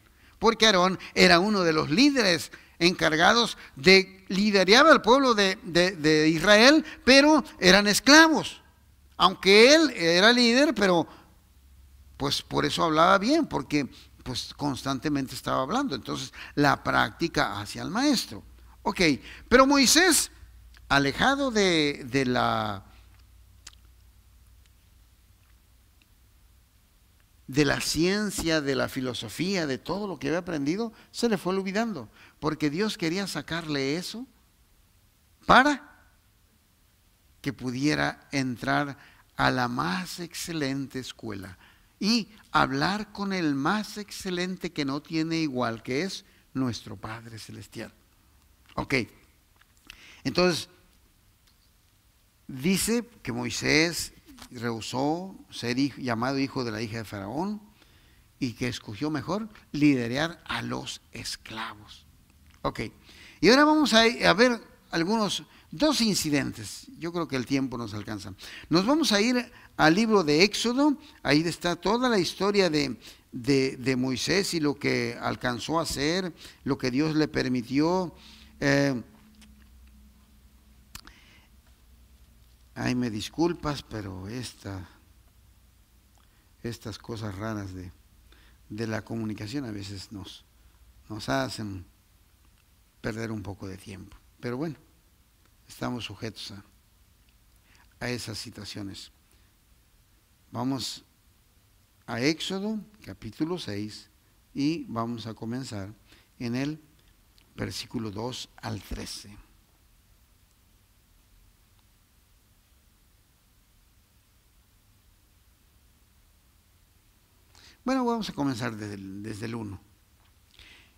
porque Aarón era uno de los líderes encargados de liderar al pueblo de, Israel, pero eran esclavos. Aunque él era líder, pero pues por eso hablaba bien, porque pues constantemente estaba hablando. Entonces, la práctica hacia el maestro. Ok, pero Moisés, alejado de la de la ciencia, de la filosofía, de todo lo que había aprendido, se le fue olvidando, porque Dios quería sacarle eso para que pudiera entrar a la más excelente escuela y hablar con el más excelente que no tiene igual, que es nuestro Padre Celestial. Ok, entonces dice que Moisés rehusó ser llamado hijo de la hija de Faraón y que escogió mejor liderar a los esclavos. Ok, y ahora vamos a, ver algunos, dos incidentes. Yo creo que el tiempo nos alcanza. Nos vamos a ir al libro de Éxodo, ahí está toda la historia de, Moisés y lo que alcanzó a hacer, lo que Dios le permitió. Eh, Ay, me disculpas, pero estas cosas raras de, la comunicación a veces nos, nos hacen perder un poco de tiempo. Pero bueno, estamos sujetos a, a esas situaciones. Vamos a Éxodo capítulo 6 y vamos a comenzar en el versículo 2 al 13. Bueno, vamos a comenzar desde el, 1.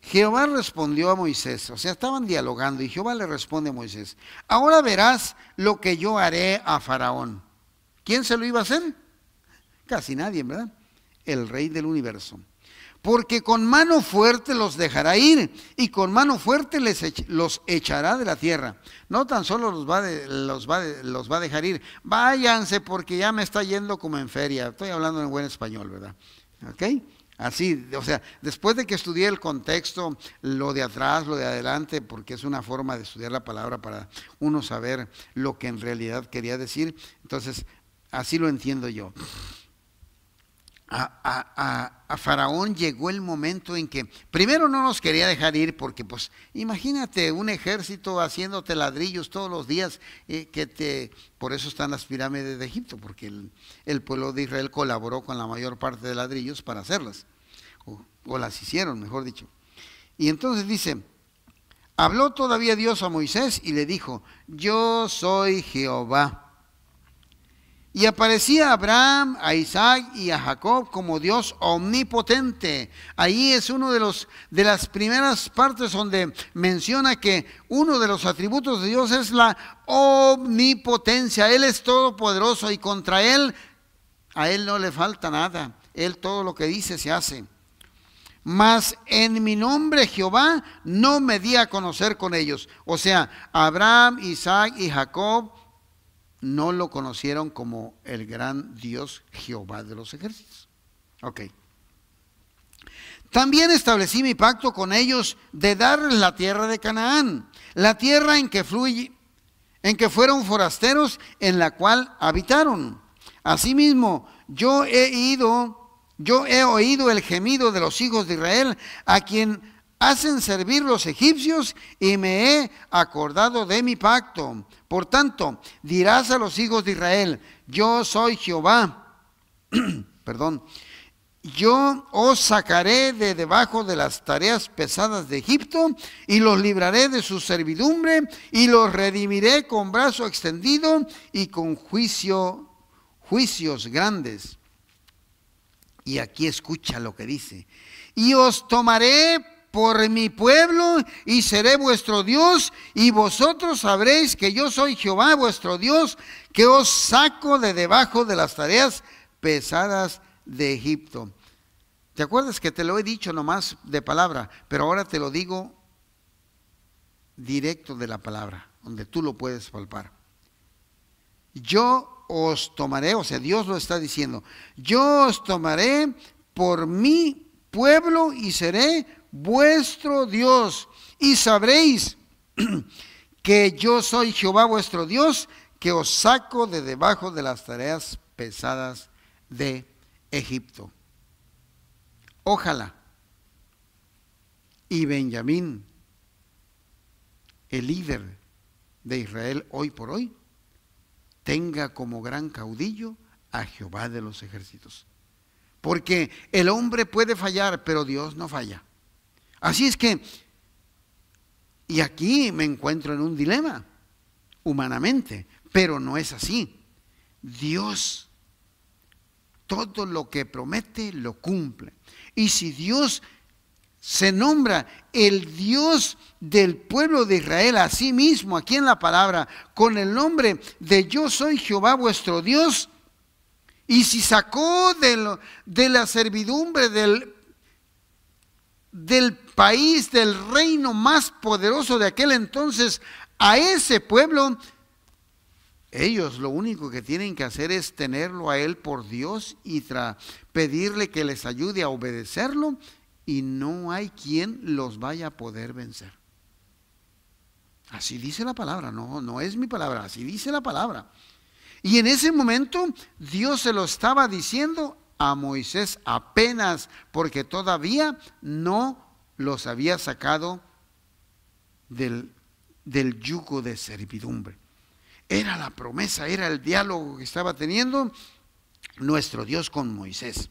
Jehová respondió a Moisés, o sea, estaban dialogando y Jehová le responde a Moisés, ahora verás lo que yo haré a Faraón. ¿Quién se lo iba a hacer? Casi nadie, ¿verdad? El rey del universo. Porque con mano fuerte los dejará ir y con mano fuerte les los echará de la tierra. No tan solo los va, los, los va a dejar ir, váyanse porque ya me está yendo como en feria. Estoy hablando en buen español, ¿verdad? ¿Ok? Así, o sea, después de que estudié el contexto, lo de atrás, lo de adelante, porque es una forma de estudiar la palabra para uno saber lo que en realidad quería decir, entonces así lo entiendo yo a, Faraón llegó el momento en que primero no nos quería dejar ir porque pues imagínate un ejército haciéndote ladrillos todos los días eh, que te por eso están las pirámides de Egipto porque el, pueblo de Israel colaboró con la mayor parte de ladrillos para hacerlas o, o las hicieron mejor dicho y entonces dice habló todavía Dios a Moisés y le dijo yo soy Jehová y aparecía Abraham, a Isaac y a Jacob como Dios omnipotente. Ahí es uno de los de las primeras partes donde menciona que uno de los atributos de Dios es la omnipotencia. Él es todopoderoso y contra él a él no le falta nada. Él todo lo que dice se hace. Mas en mi nombre Jehová no me di a conocer con ellos. O sea, Abraham, Isaac y Jacob no lo conocieron como el gran Dios Jehová de los ejércitos. Ok. También establecí mi pacto con ellos de dar la tierra de Canaán, la tierra en que fluye, en que fueron forasteros, en la cual habitaron. Asimismo, yo he ido, yo he oído el gemido de los hijos de Israel, a quien hacen servir los egipcios y me he acordado de mi pacto. Por tanto, dirás a los hijos de Israel, yo soy Jehová, [clears throat] perdón, yo os sacaré de debajo de las tareas pesadas de Egipto y los libraré de su servidumbre y los redimiré con brazo extendido y con juicio, juicios grandes. Y aquí escucha lo que dice. Y os tomaré por mi pueblo y seré vuestro Dios y vosotros sabréis que yo soy Jehová vuestro Dios que os saco de debajo de las tareas pesadas de Egipto. ¿Te acuerdas que te lo he dicho nomás de palabra? Pero ahora te lo digo directo de la palabra, donde tú lo puedes palpar. Yo os tomaré, o sea, Dios lo está diciendo, yo os tomaré por mi pueblo y seré vuestro Dios, y sabréis [clears throat] que yo soy Jehová vuestro Dios, que os saco de debajo de las tareas pesadas de Egipto. Ojalá. Y Benjamín, el líder de Israel hoy por hoy, tenga como gran caudillo a Jehová de los ejércitos. Porque el hombre puede fallar, pero Dios no falla. Así es que, y aquí me encuentro en un dilema, humanamente, pero no es así. Dios todo lo que promete lo cumple. Y si Dios se nombra el Dios del pueblo de Israel a sí mismo, aquí en la palabra, con el nombre de yo soy Jehová vuestro Dios, y si sacó de, la servidumbre del del país, del reino más poderoso de aquel entonces, a ese pueblo, ellos lo único que tienen que hacer es tenerlo a Él por Dios y pedirle que les ayude a obedecerlo y no hay quien los vaya a poder vencer. Así dice la palabra, no, no es mi palabra, así dice la palabra. Y en ese momento Dios se lo estaba diciendo a Moisés apenas porque todavía no los había sacado del, del yugo de servidumbre. Era la promesa, era el diálogo que estaba teniendo nuestro Dios con Moisés.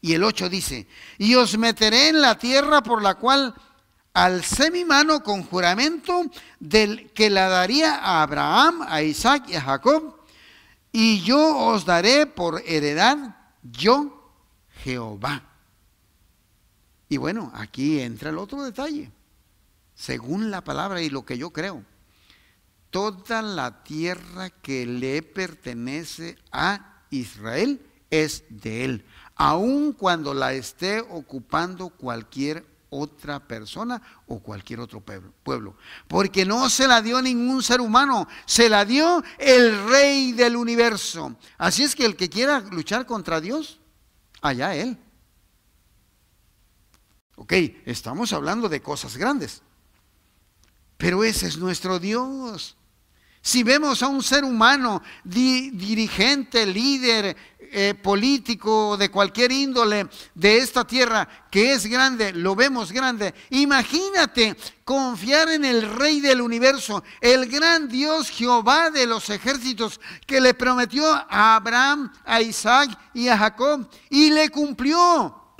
Y el 8 dice, y os meteré en la tierra por la cual alcé mi mano con juramento del que la daría a Abraham, a Isaac y a Jacob, y yo os daré por heredad yo, Jehová. Y bueno, aquí entra el otro detalle. Según la palabra y lo que yo creo, toda la tierra que le pertenece a Israel es de él, aun cuando la esté ocupando cualquier otra persona o cualquier otro pueblo. Porque no se la dio ningún ser humano, se la dio el rey del universo. Así es que el que quiera luchar contra Dios, allá él. Ok, estamos hablando de cosas grandes. Pero ese es nuestro Dios. Si vemos a un ser humano, dirigente, líder, eh, político de cualquier índole de esta tierra que es grande, lo vemos grande. Imagínate confiar en el Rey del universo, el gran Dios Jehová de los ejércitos, que le prometió a Abraham, a Isaac y a Jacob, y le cumplió.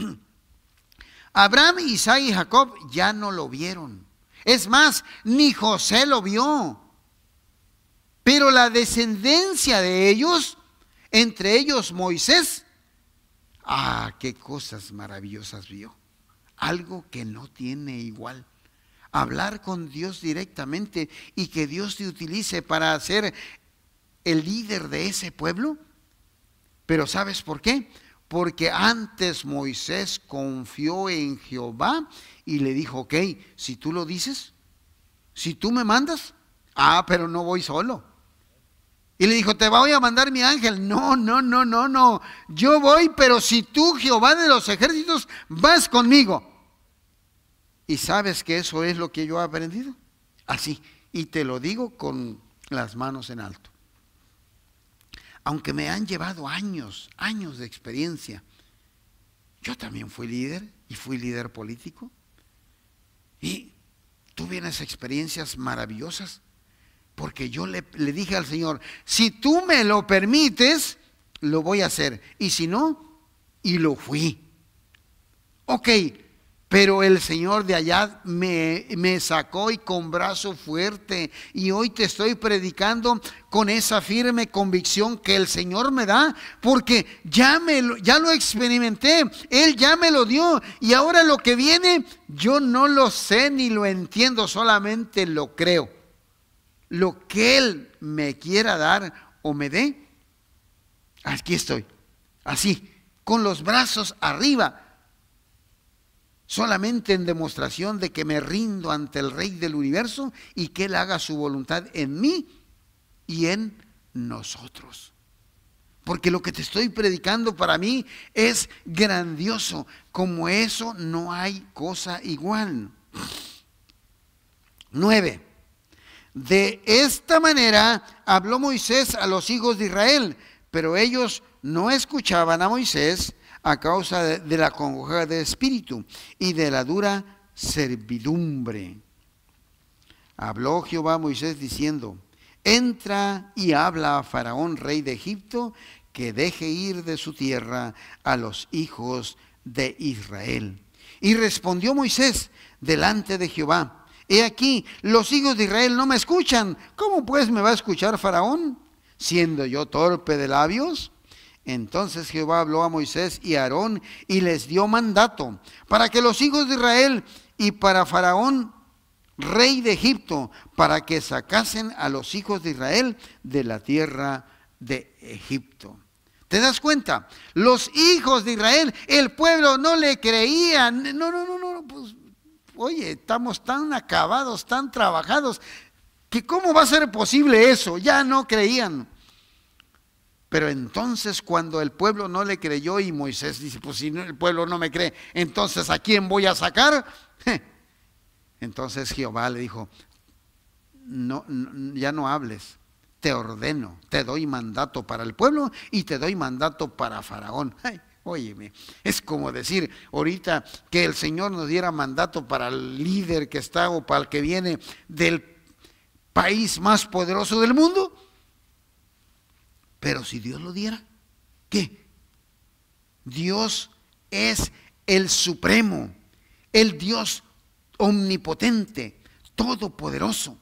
[clears throat] Abraham, Isaac y Jacob ya no lo vieron. Es más, ni José lo vio pero la descendencia de ellos, entre ellos Moisés, ah, qué cosas maravillosas vio. Algo que no tiene igual. Hablar con Dios directamente y que Dios te utilice para ser el líder de ese pueblo. Pero ¿sabes por qué? Porque antes Moisés confió en Jehová y le dijo, ok, si tú lo dices, si tú me mandas, ah, pero no voy solo. Y le dijo, te voy a mandar mi ángel. No, no, no, no, no. Yo voy, pero si tú, Jehová de los ejércitos, vas conmigo. Y sabes que eso es lo que yo he aprendido. Así. Y te lo digo con las manos en alto. Aunque me han llevado años, años de experiencia, yo también fui líder y fui líder político. Y tuve unas experiencias maravillosas porque yo le, dije al Señor, si tú me lo permites, lo voy a hacer. Y si no, y lo fui. Ok, pero el Señor de allá me, sacó y con brazo fuerte. Y hoy te estoy predicando con esa firme convicción que el Señor me da, porque ya, me, ya lo experimenté, Él ya me lo dio. Y ahora lo que viene, yo no lo sé ni lo entiendo, solamente lo creo lo que Él me quiera dar o me dé, aquí estoy, así, con los brazos arriba, solamente en demostración de que me rindo ante el Rey del universo y que Él haga su voluntad en mí y en nosotros. Porque lo que te estoy predicando para mí es grandioso. Como eso no hay cosa igual. Nueve. De esta manera habló Moisés a los hijos de Israel, pero ellos no escuchaban a Moisés a causa de, la congoja de espíritu y de la dura servidumbre. Habló Jehová a Moisés diciendo, entra y habla a Faraón, rey de Egipto, que deje ir de su tierra a los hijos de Israel. Y respondió Moisés delante de Jehová, He aquí, los hijos de Israel no me escuchan. ¿Cómo pues me va a escuchar Faraón? Siendo yo torpe de labios. Entonces Jehová habló a Moisés y a Aarón y les dio mandato para que los hijos de Israel y para Faraón, rey de Egipto, para que sacasen a los hijos de Israel de la tierra de Egipto. ¿Te das cuenta? Los hijos de Israel, el pueblo no le creían. No, no, no, no, pues oye, estamos tan acabados, tan trabajados, que cómo va a ser posible eso, ya no creían. Pero entonces cuando el pueblo no le creyó y Moisés dice, pues si el pueblo no me cree, entonces ¿a quién voy a sacar? [laughs] Entonces Jehová le dijo, no, ya no hables, te ordeno, te doy mandato para el pueblo y te doy mandato para Faraón. Óyeme, es como decir ahorita que el Señor nos diera mandato para el líder que está o para el que viene del país más poderoso del mundo. Pero si Dios lo diera, ¿qué? Dios es el supremo, el Dios omnipotente, todopoderoso.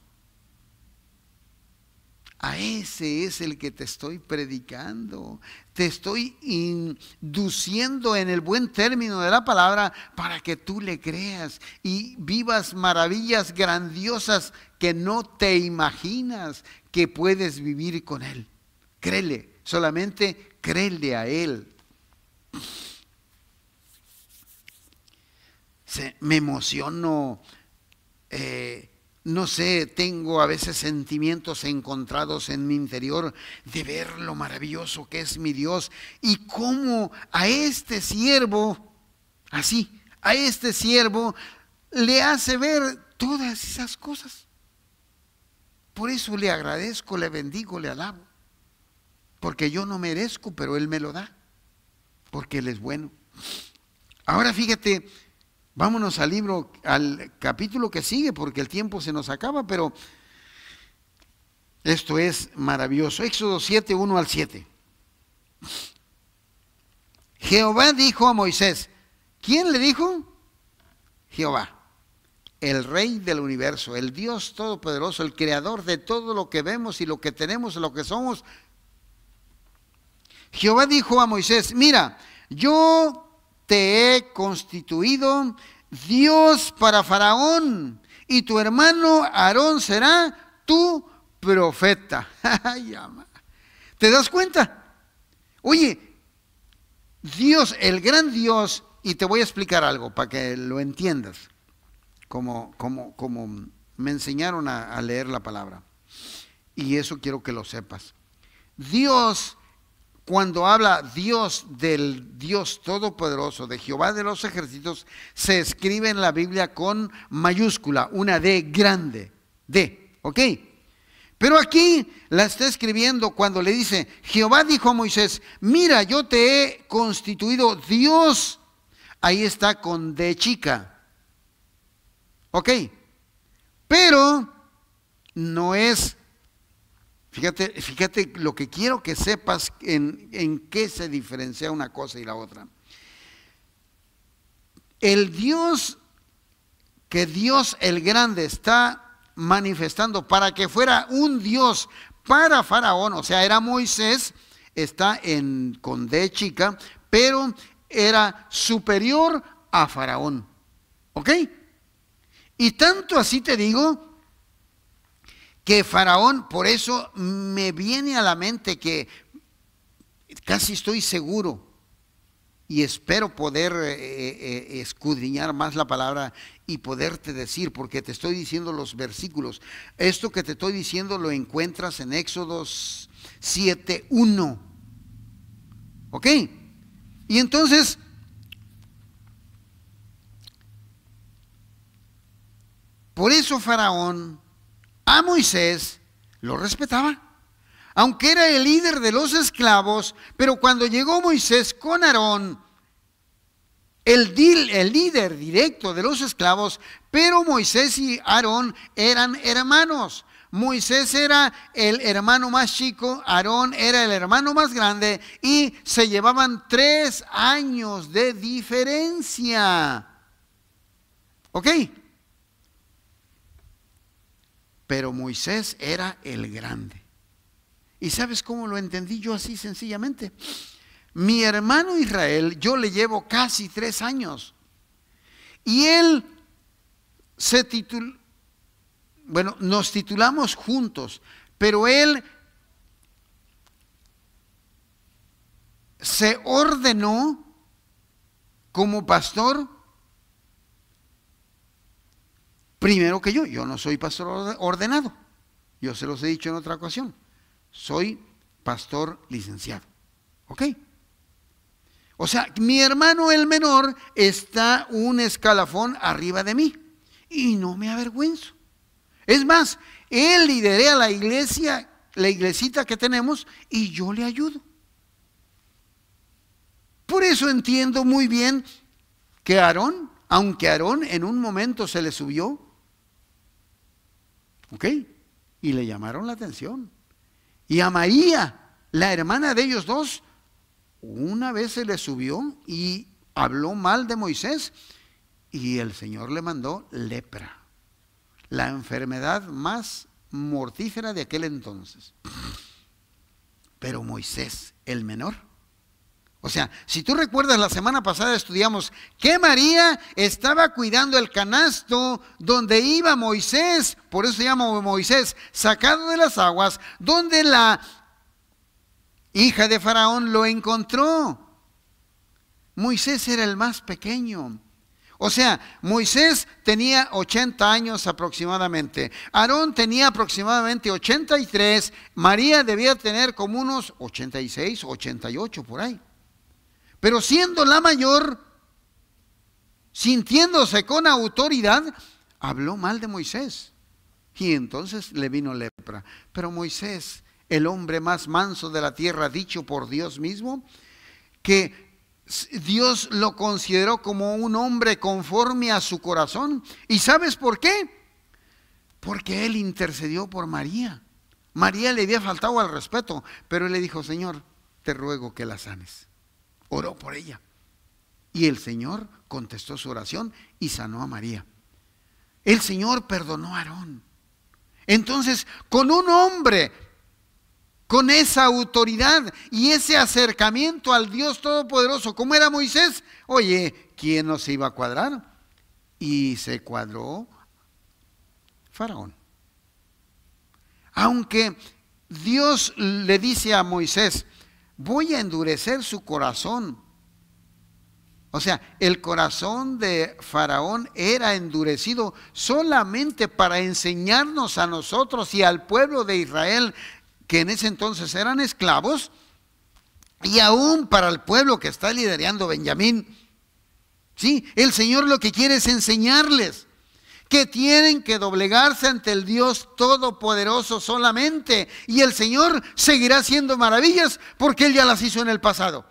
A ese es el que te estoy predicando. Te estoy induciendo en el buen término de la palabra para que tú le creas y vivas maravillas grandiosas que no te imaginas que puedes vivir con Él. Créele, solamente créele a Él. me emociono. Eh, no sé, tengo a veces sentimientos encontrados en mi interior de ver lo maravilloso que es mi Dios y cómo a este siervo, así, a este siervo le hace ver todas esas cosas. Por eso le agradezco, le bendigo, le alabo. Porque yo no merezco, pero Él me lo da. Porque Él es bueno. Ahora fíjate, Vámonos al libro, al capítulo que sigue, porque el tiempo se nos acaba, pero esto es maravilloso. Éxodo 7, 1 al 7. Jehová dijo a Moisés, ¿quién le dijo? Jehová, el rey del universo, el Dios todopoderoso, el creador de todo lo que vemos y lo que tenemos, lo que somos. Jehová dijo a Moisés, mira, yo te he constituido Dios para Faraón, y tu hermano Aarón será tu profeta. [laughs] ¿Te das cuenta? Oye, Dios, el gran Dios, y te voy a explicar algo para que lo entiendas, como, como, como me enseñaron a, a leer la palabra. Y eso quiero que lo sepas. Dios cuando habla Dios del Dios Todopoderoso, de Jehová de los ejércitos, se escribe en la Biblia con mayúscula, una D grande, D, ¿ok? Pero aquí la está escribiendo cuando le dice, Jehová dijo a Moisés, mira, yo te he constituido Dios. Ahí está con D chica. ¿Ok? Pero no es Fíjate, fíjate lo que quiero que sepas en, qué se diferencia una cosa y la otra. El Dios, que Dios el grande está manifestando para que fuera un Dios para Faraón, o sea, era Moisés, está en, con D chica, pero era superior a Faraón. ¿Ok? Y tanto así te digo que Faraón, por eso me viene a la mente que casi estoy seguro y espero poder eh, eh, escudriñar más la palabra y poderte decir, porque te estoy diciendo los versículos. Esto que te estoy diciendo lo encuentras en Éxodos 7.1. ¿Ok? Y entonces, por eso Faraón a Moisés lo respetaba, aunque era el líder de los esclavos, pero cuando llegó Moisés con Aarón, el, líder directo de los esclavos, pero Moisés y Aarón eran hermanos. Moisés era el hermano más chico, Aarón era el hermano más grande y se llevaban tres años de diferencia. ¿Ok? Pero Moisés era el grande. ¿Y sabes cómo lo entendí yo así sencillamente? Mi hermano Israel, yo le llevo casi tres años. Y él se tituló, bueno, nos titulamos juntos, pero él se ordenó como pastor primero que yo. Yo no soy pastor ordenado. Yo se los he dicho en otra ocasión. Soy pastor licenciado. ¿Ok? O sea, mi hermano el menor está un escalafón arriba de mí y no me avergüenzo. Es más, él lidera la iglesia, la iglesita que tenemos y yo le ayudo. Por eso entiendo muy bien que Aarón, aunque Aarón en un momento se le subió, ¿Ok? Y le llamaron la atención. Y a María, la hermana de ellos dos, una vez se le subió y habló mal de Moisés y el Señor le mandó lepra, la enfermedad más mortífera de aquel entonces. Pero Moisés, el menor, o sea, si tú recuerdas, la semana pasada estudiamos que María estaba cuidando el canasto donde iba Moisés, por eso se llama Moisés, sacado de las aguas, donde la hija de Faraón lo encontró. Moisés era el más pequeño. O sea, Moisés tenía 80 años aproximadamente, Aarón tenía aproximadamente 83, María debía tener como unos 86, 88 por ahí. Pero siendo la mayor, sintiéndose con autoridad, habló mal de Moisés. Y entonces le vino lepra. Pero Moisés, el hombre más manso de la tierra, dicho por Dios mismo, que Dios lo consideró como un hombre conforme a su corazón. ¿Y sabes por qué? Porque él intercedió por María. María le había faltado al respeto, pero él le dijo, Señor, te ruego que la sanes oró por ella. Y el Señor contestó su oración y sanó a María. El Señor perdonó a Aarón. Entonces, con un hombre, con esa autoridad y ese acercamiento al Dios Todopoderoso, como era Moisés, oye, ¿quién no se iba a cuadrar? Y se cuadró Faraón. Aunque Dios le dice a Moisés, voy a endurecer su corazón. O sea, el corazón de Faraón era endurecido solamente para enseñarnos a nosotros y al pueblo de Israel, que en ese entonces eran esclavos, y aún para el pueblo que está liderando Benjamín. Sí, el Señor lo que quiere es enseñarles que tienen que doblegarse ante el Dios Todopoderoso solamente. Y el Señor seguirá haciendo maravillas porque Él ya las hizo en el pasado.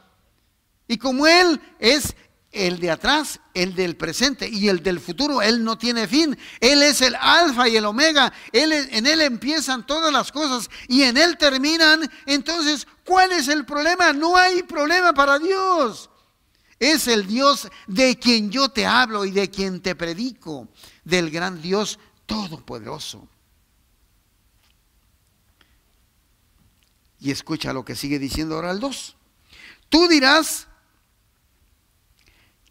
Y como Él es el de atrás, el del presente y el del futuro, Él no tiene fin. Él es el alfa y el omega. Él, en Él empiezan todas las cosas y en Él terminan. Entonces, ¿cuál es el problema? No hay problema para Dios. Es el Dios de quien yo te hablo y de quien te predico del gran Dios Todopoderoso. Y escucha lo que sigue diciendo ahora el 2. Tú dirás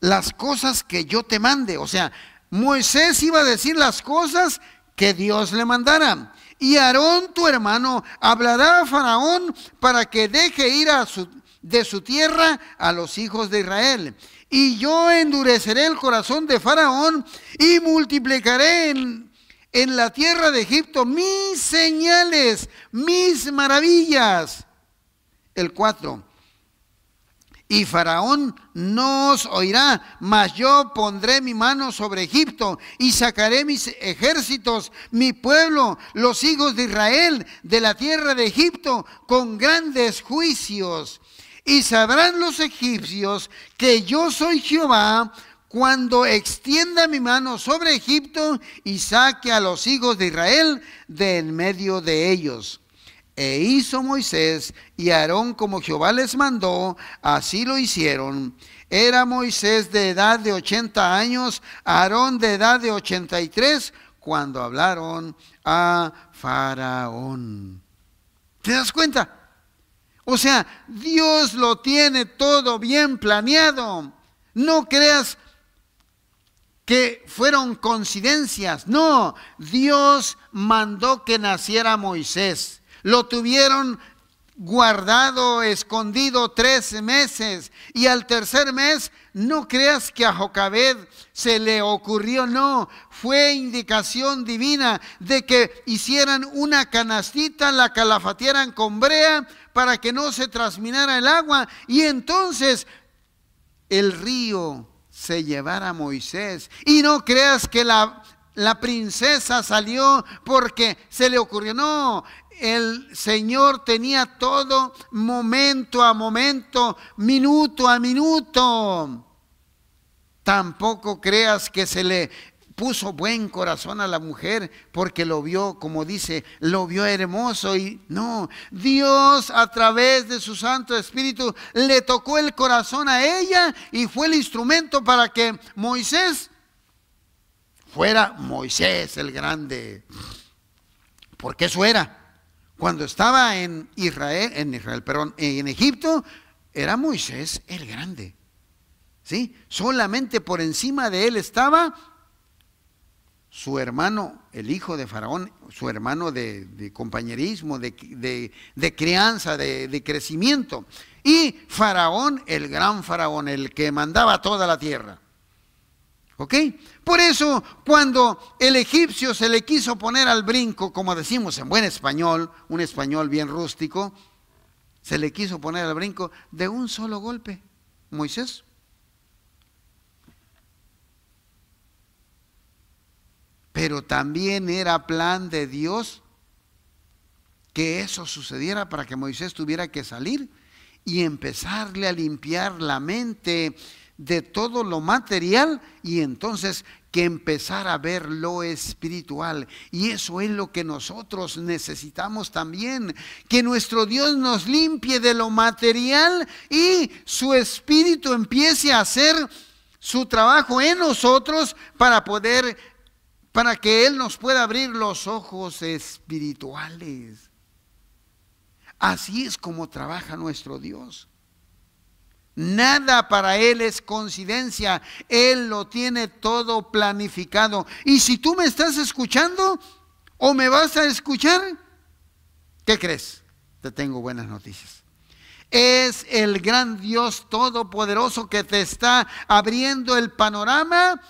las cosas que yo te mande. O sea, Moisés iba a decir las cosas que Dios le mandara. Y Aarón, tu hermano, hablará a Faraón para que deje ir a su, de su tierra a los hijos de Israel y yo endureceré el corazón de Faraón y multiplicaré en, la tierra de Egipto mis señales, mis maravillas. El 4. Y Faraón no os oirá, mas yo pondré mi mano sobre Egipto y sacaré mis ejércitos, mi pueblo, los hijos de Israel, de la tierra de Egipto, con grandes juicios. Y sabrán los egipcios que yo soy Jehová cuando extienda mi mano sobre Egipto y saque a los hijos de Israel de en medio de ellos. E hizo Moisés y Aarón como Jehová les mandó, así lo hicieron. Era Moisés de edad de 80 años, Aarón de edad de 83, cuando hablaron a Faraón. ¿Te das cuenta? O sea, Dios lo tiene todo bien planeado. No creas que fueron coincidencias. No, Dios mandó que naciera Moisés. Lo tuvieron guardado, escondido tres meses. Y al tercer mes no creas que a Jocabed se le ocurrió, no. Fue indicación divina de que hicieran una canastita, la calafatearan con brea para que no se trasminara el agua y entonces el río se llevara a Moisés. Y no creas que la la princesa salió porque se le ocurrió. No, el Señor tenía todo momento a momento, minuto a minuto. Tampoco creas que se le puso buen corazón a la mujer porque lo vio, como dice, lo vio hermoso y no, Dios a través de su Santo Espíritu le tocó el corazón a ella y fue el instrumento para que Moisés fuera Moisés el grande, porque eso era. Cuando estaba en Israel, en Israel, perdón, en Egipto, era Moisés el grande. ¿Sí? Solamente por encima de él estaba su hermano, el hijo de Faraón, su hermano de, compañerismo, de, de crianza, de, crecimiento. Y Faraón, el gran Faraón, el que mandaba toda la tierra. ¿Ok? Por eso cuando el egipcio se le quiso poner al brinco, como decimos en buen español, un español bien rústico, se le quiso poner al brinco de un solo golpe. Moisés. Pero también era plan de Dios que eso sucediera para que Moisés tuviera que salir y empezarle a limpiar la mente de todo lo material y entonces que empezar a ver lo espiritual. Y eso es lo que nosotros necesitamos también, que nuestro Dios nos limpie de lo material y su espíritu empiece a hacer su trabajo en nosotros para poder, para que Él nos pueda abrir los ojos espirituales. Así es como trabaja nuestro Dios. Nada para Él es coincidencia. Él lo tiene todo planificado. Y si tú me estás escuchando o me vas a escuchar, ¿qué crees? Te tengo buenas noticias. Es el gran Dios Todopoderoso que te está abriendo el panorama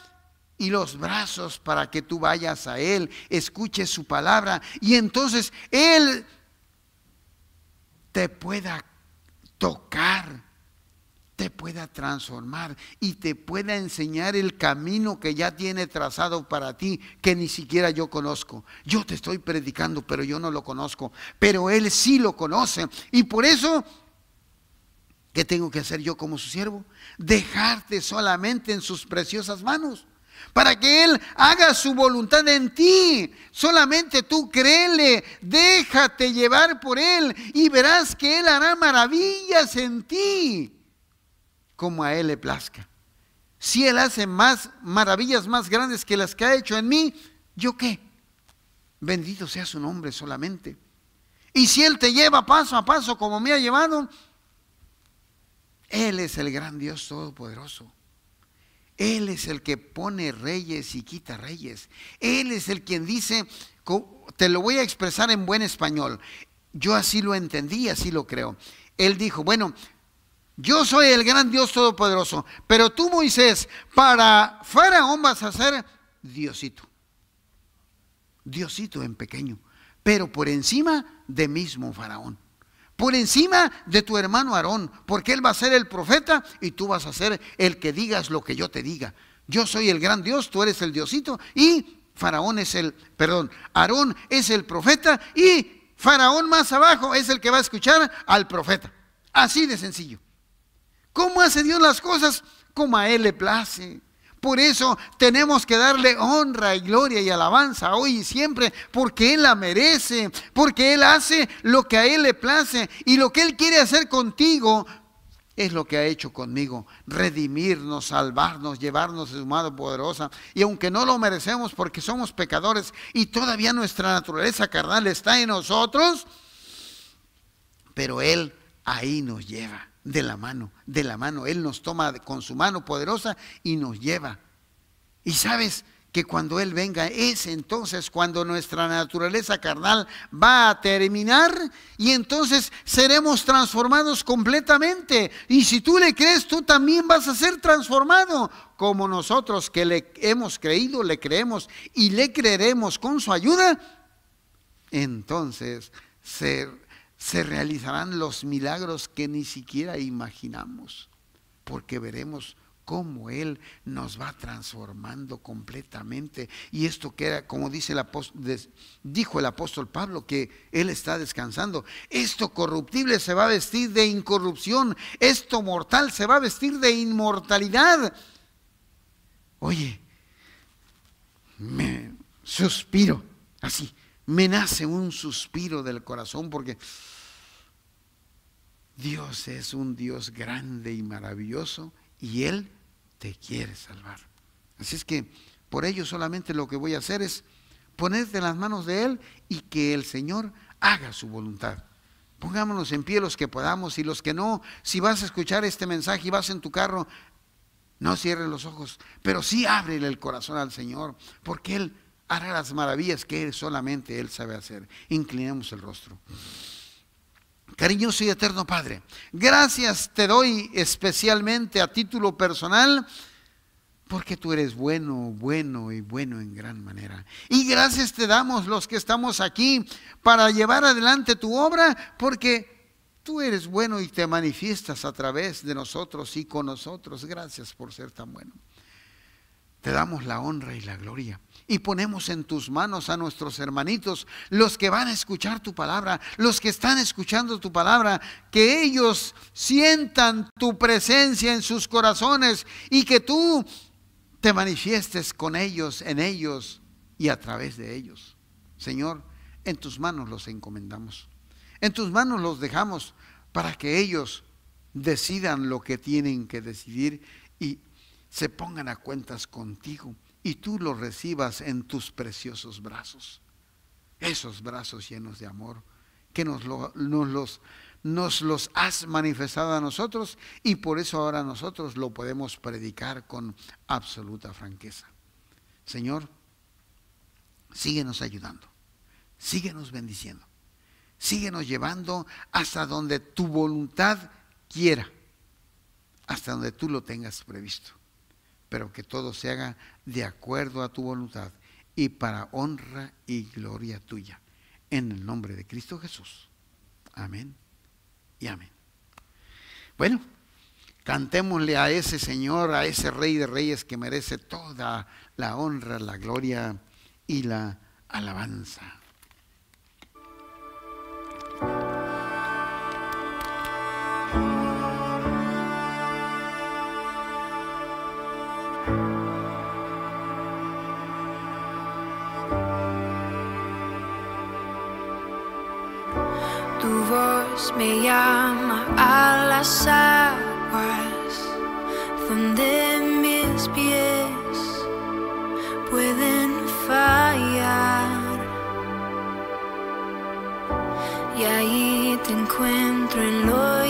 y los brazos para que tú vayas a Él, escuches su palabra y entonces Él te pueda tocar te pueda transformar y te pueda enseñar el camino que ya tiene trazado para ti, que ni siquiera yo conozco. Yo te estoy predicando, pero yo no lo conozco, pero Él sí lo conoce. Y por eso, ¿qué tengo que hacer yo como su siervo? Dejarte solamente en sus preciosas manos. Para que Él haga su voluntad en ti. Solamente tú créele, déjate llevar por Él y verás que Él hará maravillas en ti como a Él le plazca. Si Él hace más maravillas más grandes que las que ha hecho en mí, ¿yo qué? Bendito sea su nombre solamente. Y si Él te lleva paso a paso como me ha llevado, Él es el gran Dios Todopoderoso. Él es el que pone reyes y quita reyes. Él es el quien dice, te lo voy a expresar en buen español. Yo así lo entendí, así lo creo. Él dijo, bueno, yo soy el gran Dios todopoderoso, pero tú Moisés, para Faraón vas a ser Diosito. Diosito en pequeño, pero por encima de mismo Faraón. Por encima de tu hermano Aarón, porque él va a ser el profeta y tú vas a ser el que digas lo que yo te diga. Yo soy el gran Dios, tú eres el Diosito y Faraón es el, perdón, Aarón es el profeta y Faraón más abajo es el que va a escuchar al profeta. Así de sencillo. ¿Cómo hace Dios las cosas? Como a Él le place. Por eso tenemos que darle honra y gloria y alabanza hoy y siempre, porque Él la merece, porque Él hace lo que a Él le place y lo que Él quiere hacer contigo es lo que ha hecho conmigo, redimirnos, salvarnos, llevarnos de su mano poderosa. Y aunque no lo merecemos porque somos pecadores y todavía nuestra naturaleza carnal está en nosotros, pero Él ahí nos lleva de la mano, de la mano. Él nos toma con su mano poderosa y nos lleva. Y sabes que cuando Él venga es entonces cuando nuestra naturaleza carnal va a terminar y entonces seremos transformados completamente. Y si tú le crees, tú también vas a ser transformado como nosotros que le hemos creído, le creemos y le creeremos con su ayuda. Entonces ser se realizarán los milagros que ni siquiera imaginamos, porque veremos cómo Él nos va transformando completamente. Y esto queda, como dice dijo el apóstol Pablo, que Él está descansando. Esto corruptible se va a vestir de incorrupción, esto mortal se va a vestir de inmortalidad. Oye, me suspiro así me nace un suspiro del corazón porque Dios es un Dios grande y maravilloso y Él te quiere salvar. Así es que por ello solamente lo que voy a hacer es ponerte en las manos de Él y que el Señor haga su voluntad. Pongámonos en pie los que podamos y los que no, si vas a escuchar este mensaje y vas en tu carro, no cierres los ojos, pero sí ábrele el corazón al Señor, porque Él hará las maravillas que solamente Él sabe hacer. Inclinemos el rostro. Cariñoso y eterno Padre, gracias te doy especialmente a título personal porque tú eres bueno, bueno y bueno en gran manera. Y gracias te damos los que estamos aquí para llevar adelante tu obra porque tú eres bueno y te manifiestas a través de nosotros y con nosotros. Gracias por ser tan bueno. Te damos la honra y la gloria. Y ponemos en tus manos a nuestros hermanitos, los que van a escuchar tu palabra, los que están escuchando tu palabra, que ellos sientan tu presencia en sus corazones y que tú te manifiestes con ellos, en ellos y a través de ellos. Señor, en tus manos los encomendamos. En tus manos los dejamos para que ellos decidan lo que tienen que decidir y se pongan a cuentas contigo y tú los recibas en tus preciosos brazos. Esos brazos llenos de amor que nos, los, nos los has manifestado a nosotros y por eso ahora nosotros lo podemos predicar con absoluta franqueza. Señor, síguenos ayudando, síguenos bendiciendo, síguenos llevando hasta donde tu voluntad quiera, hasta donde tú lo tengas previsto pero que todo se haga de acuerdo a tu voluntad y para honra y gloria tuya. En el nombre de Cristo Jesús. Amén y amén. Bueno, cantémosle a ese Señor, a ese Rey de Reyes que merece toda la honra, la gloria y la alabanza. me llama a las aguas donde mis pies pueden fallar. Y ahí te encuentro en los...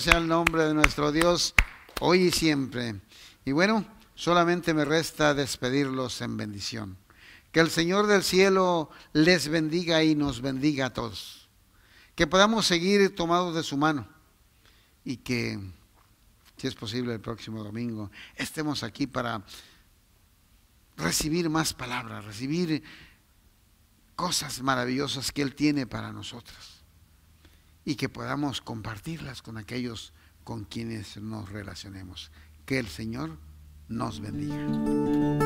sea el nombre de nuestro Dios, hoy y siempre. Y bueno, solamente me resta despedirlos en bendición. Que el Señor del cielo les bendiga y nos bendiga a todos. Que podamos seguir tomados de su mano y que, si es posible, el próximo domingo estemos aquí para recibir más palabras, recibir cosas maravillosas que Él tiene para nosotros y que podamos compartirlas con aquellos con quienes nos relacionemos. Que el Señor nos bendiga.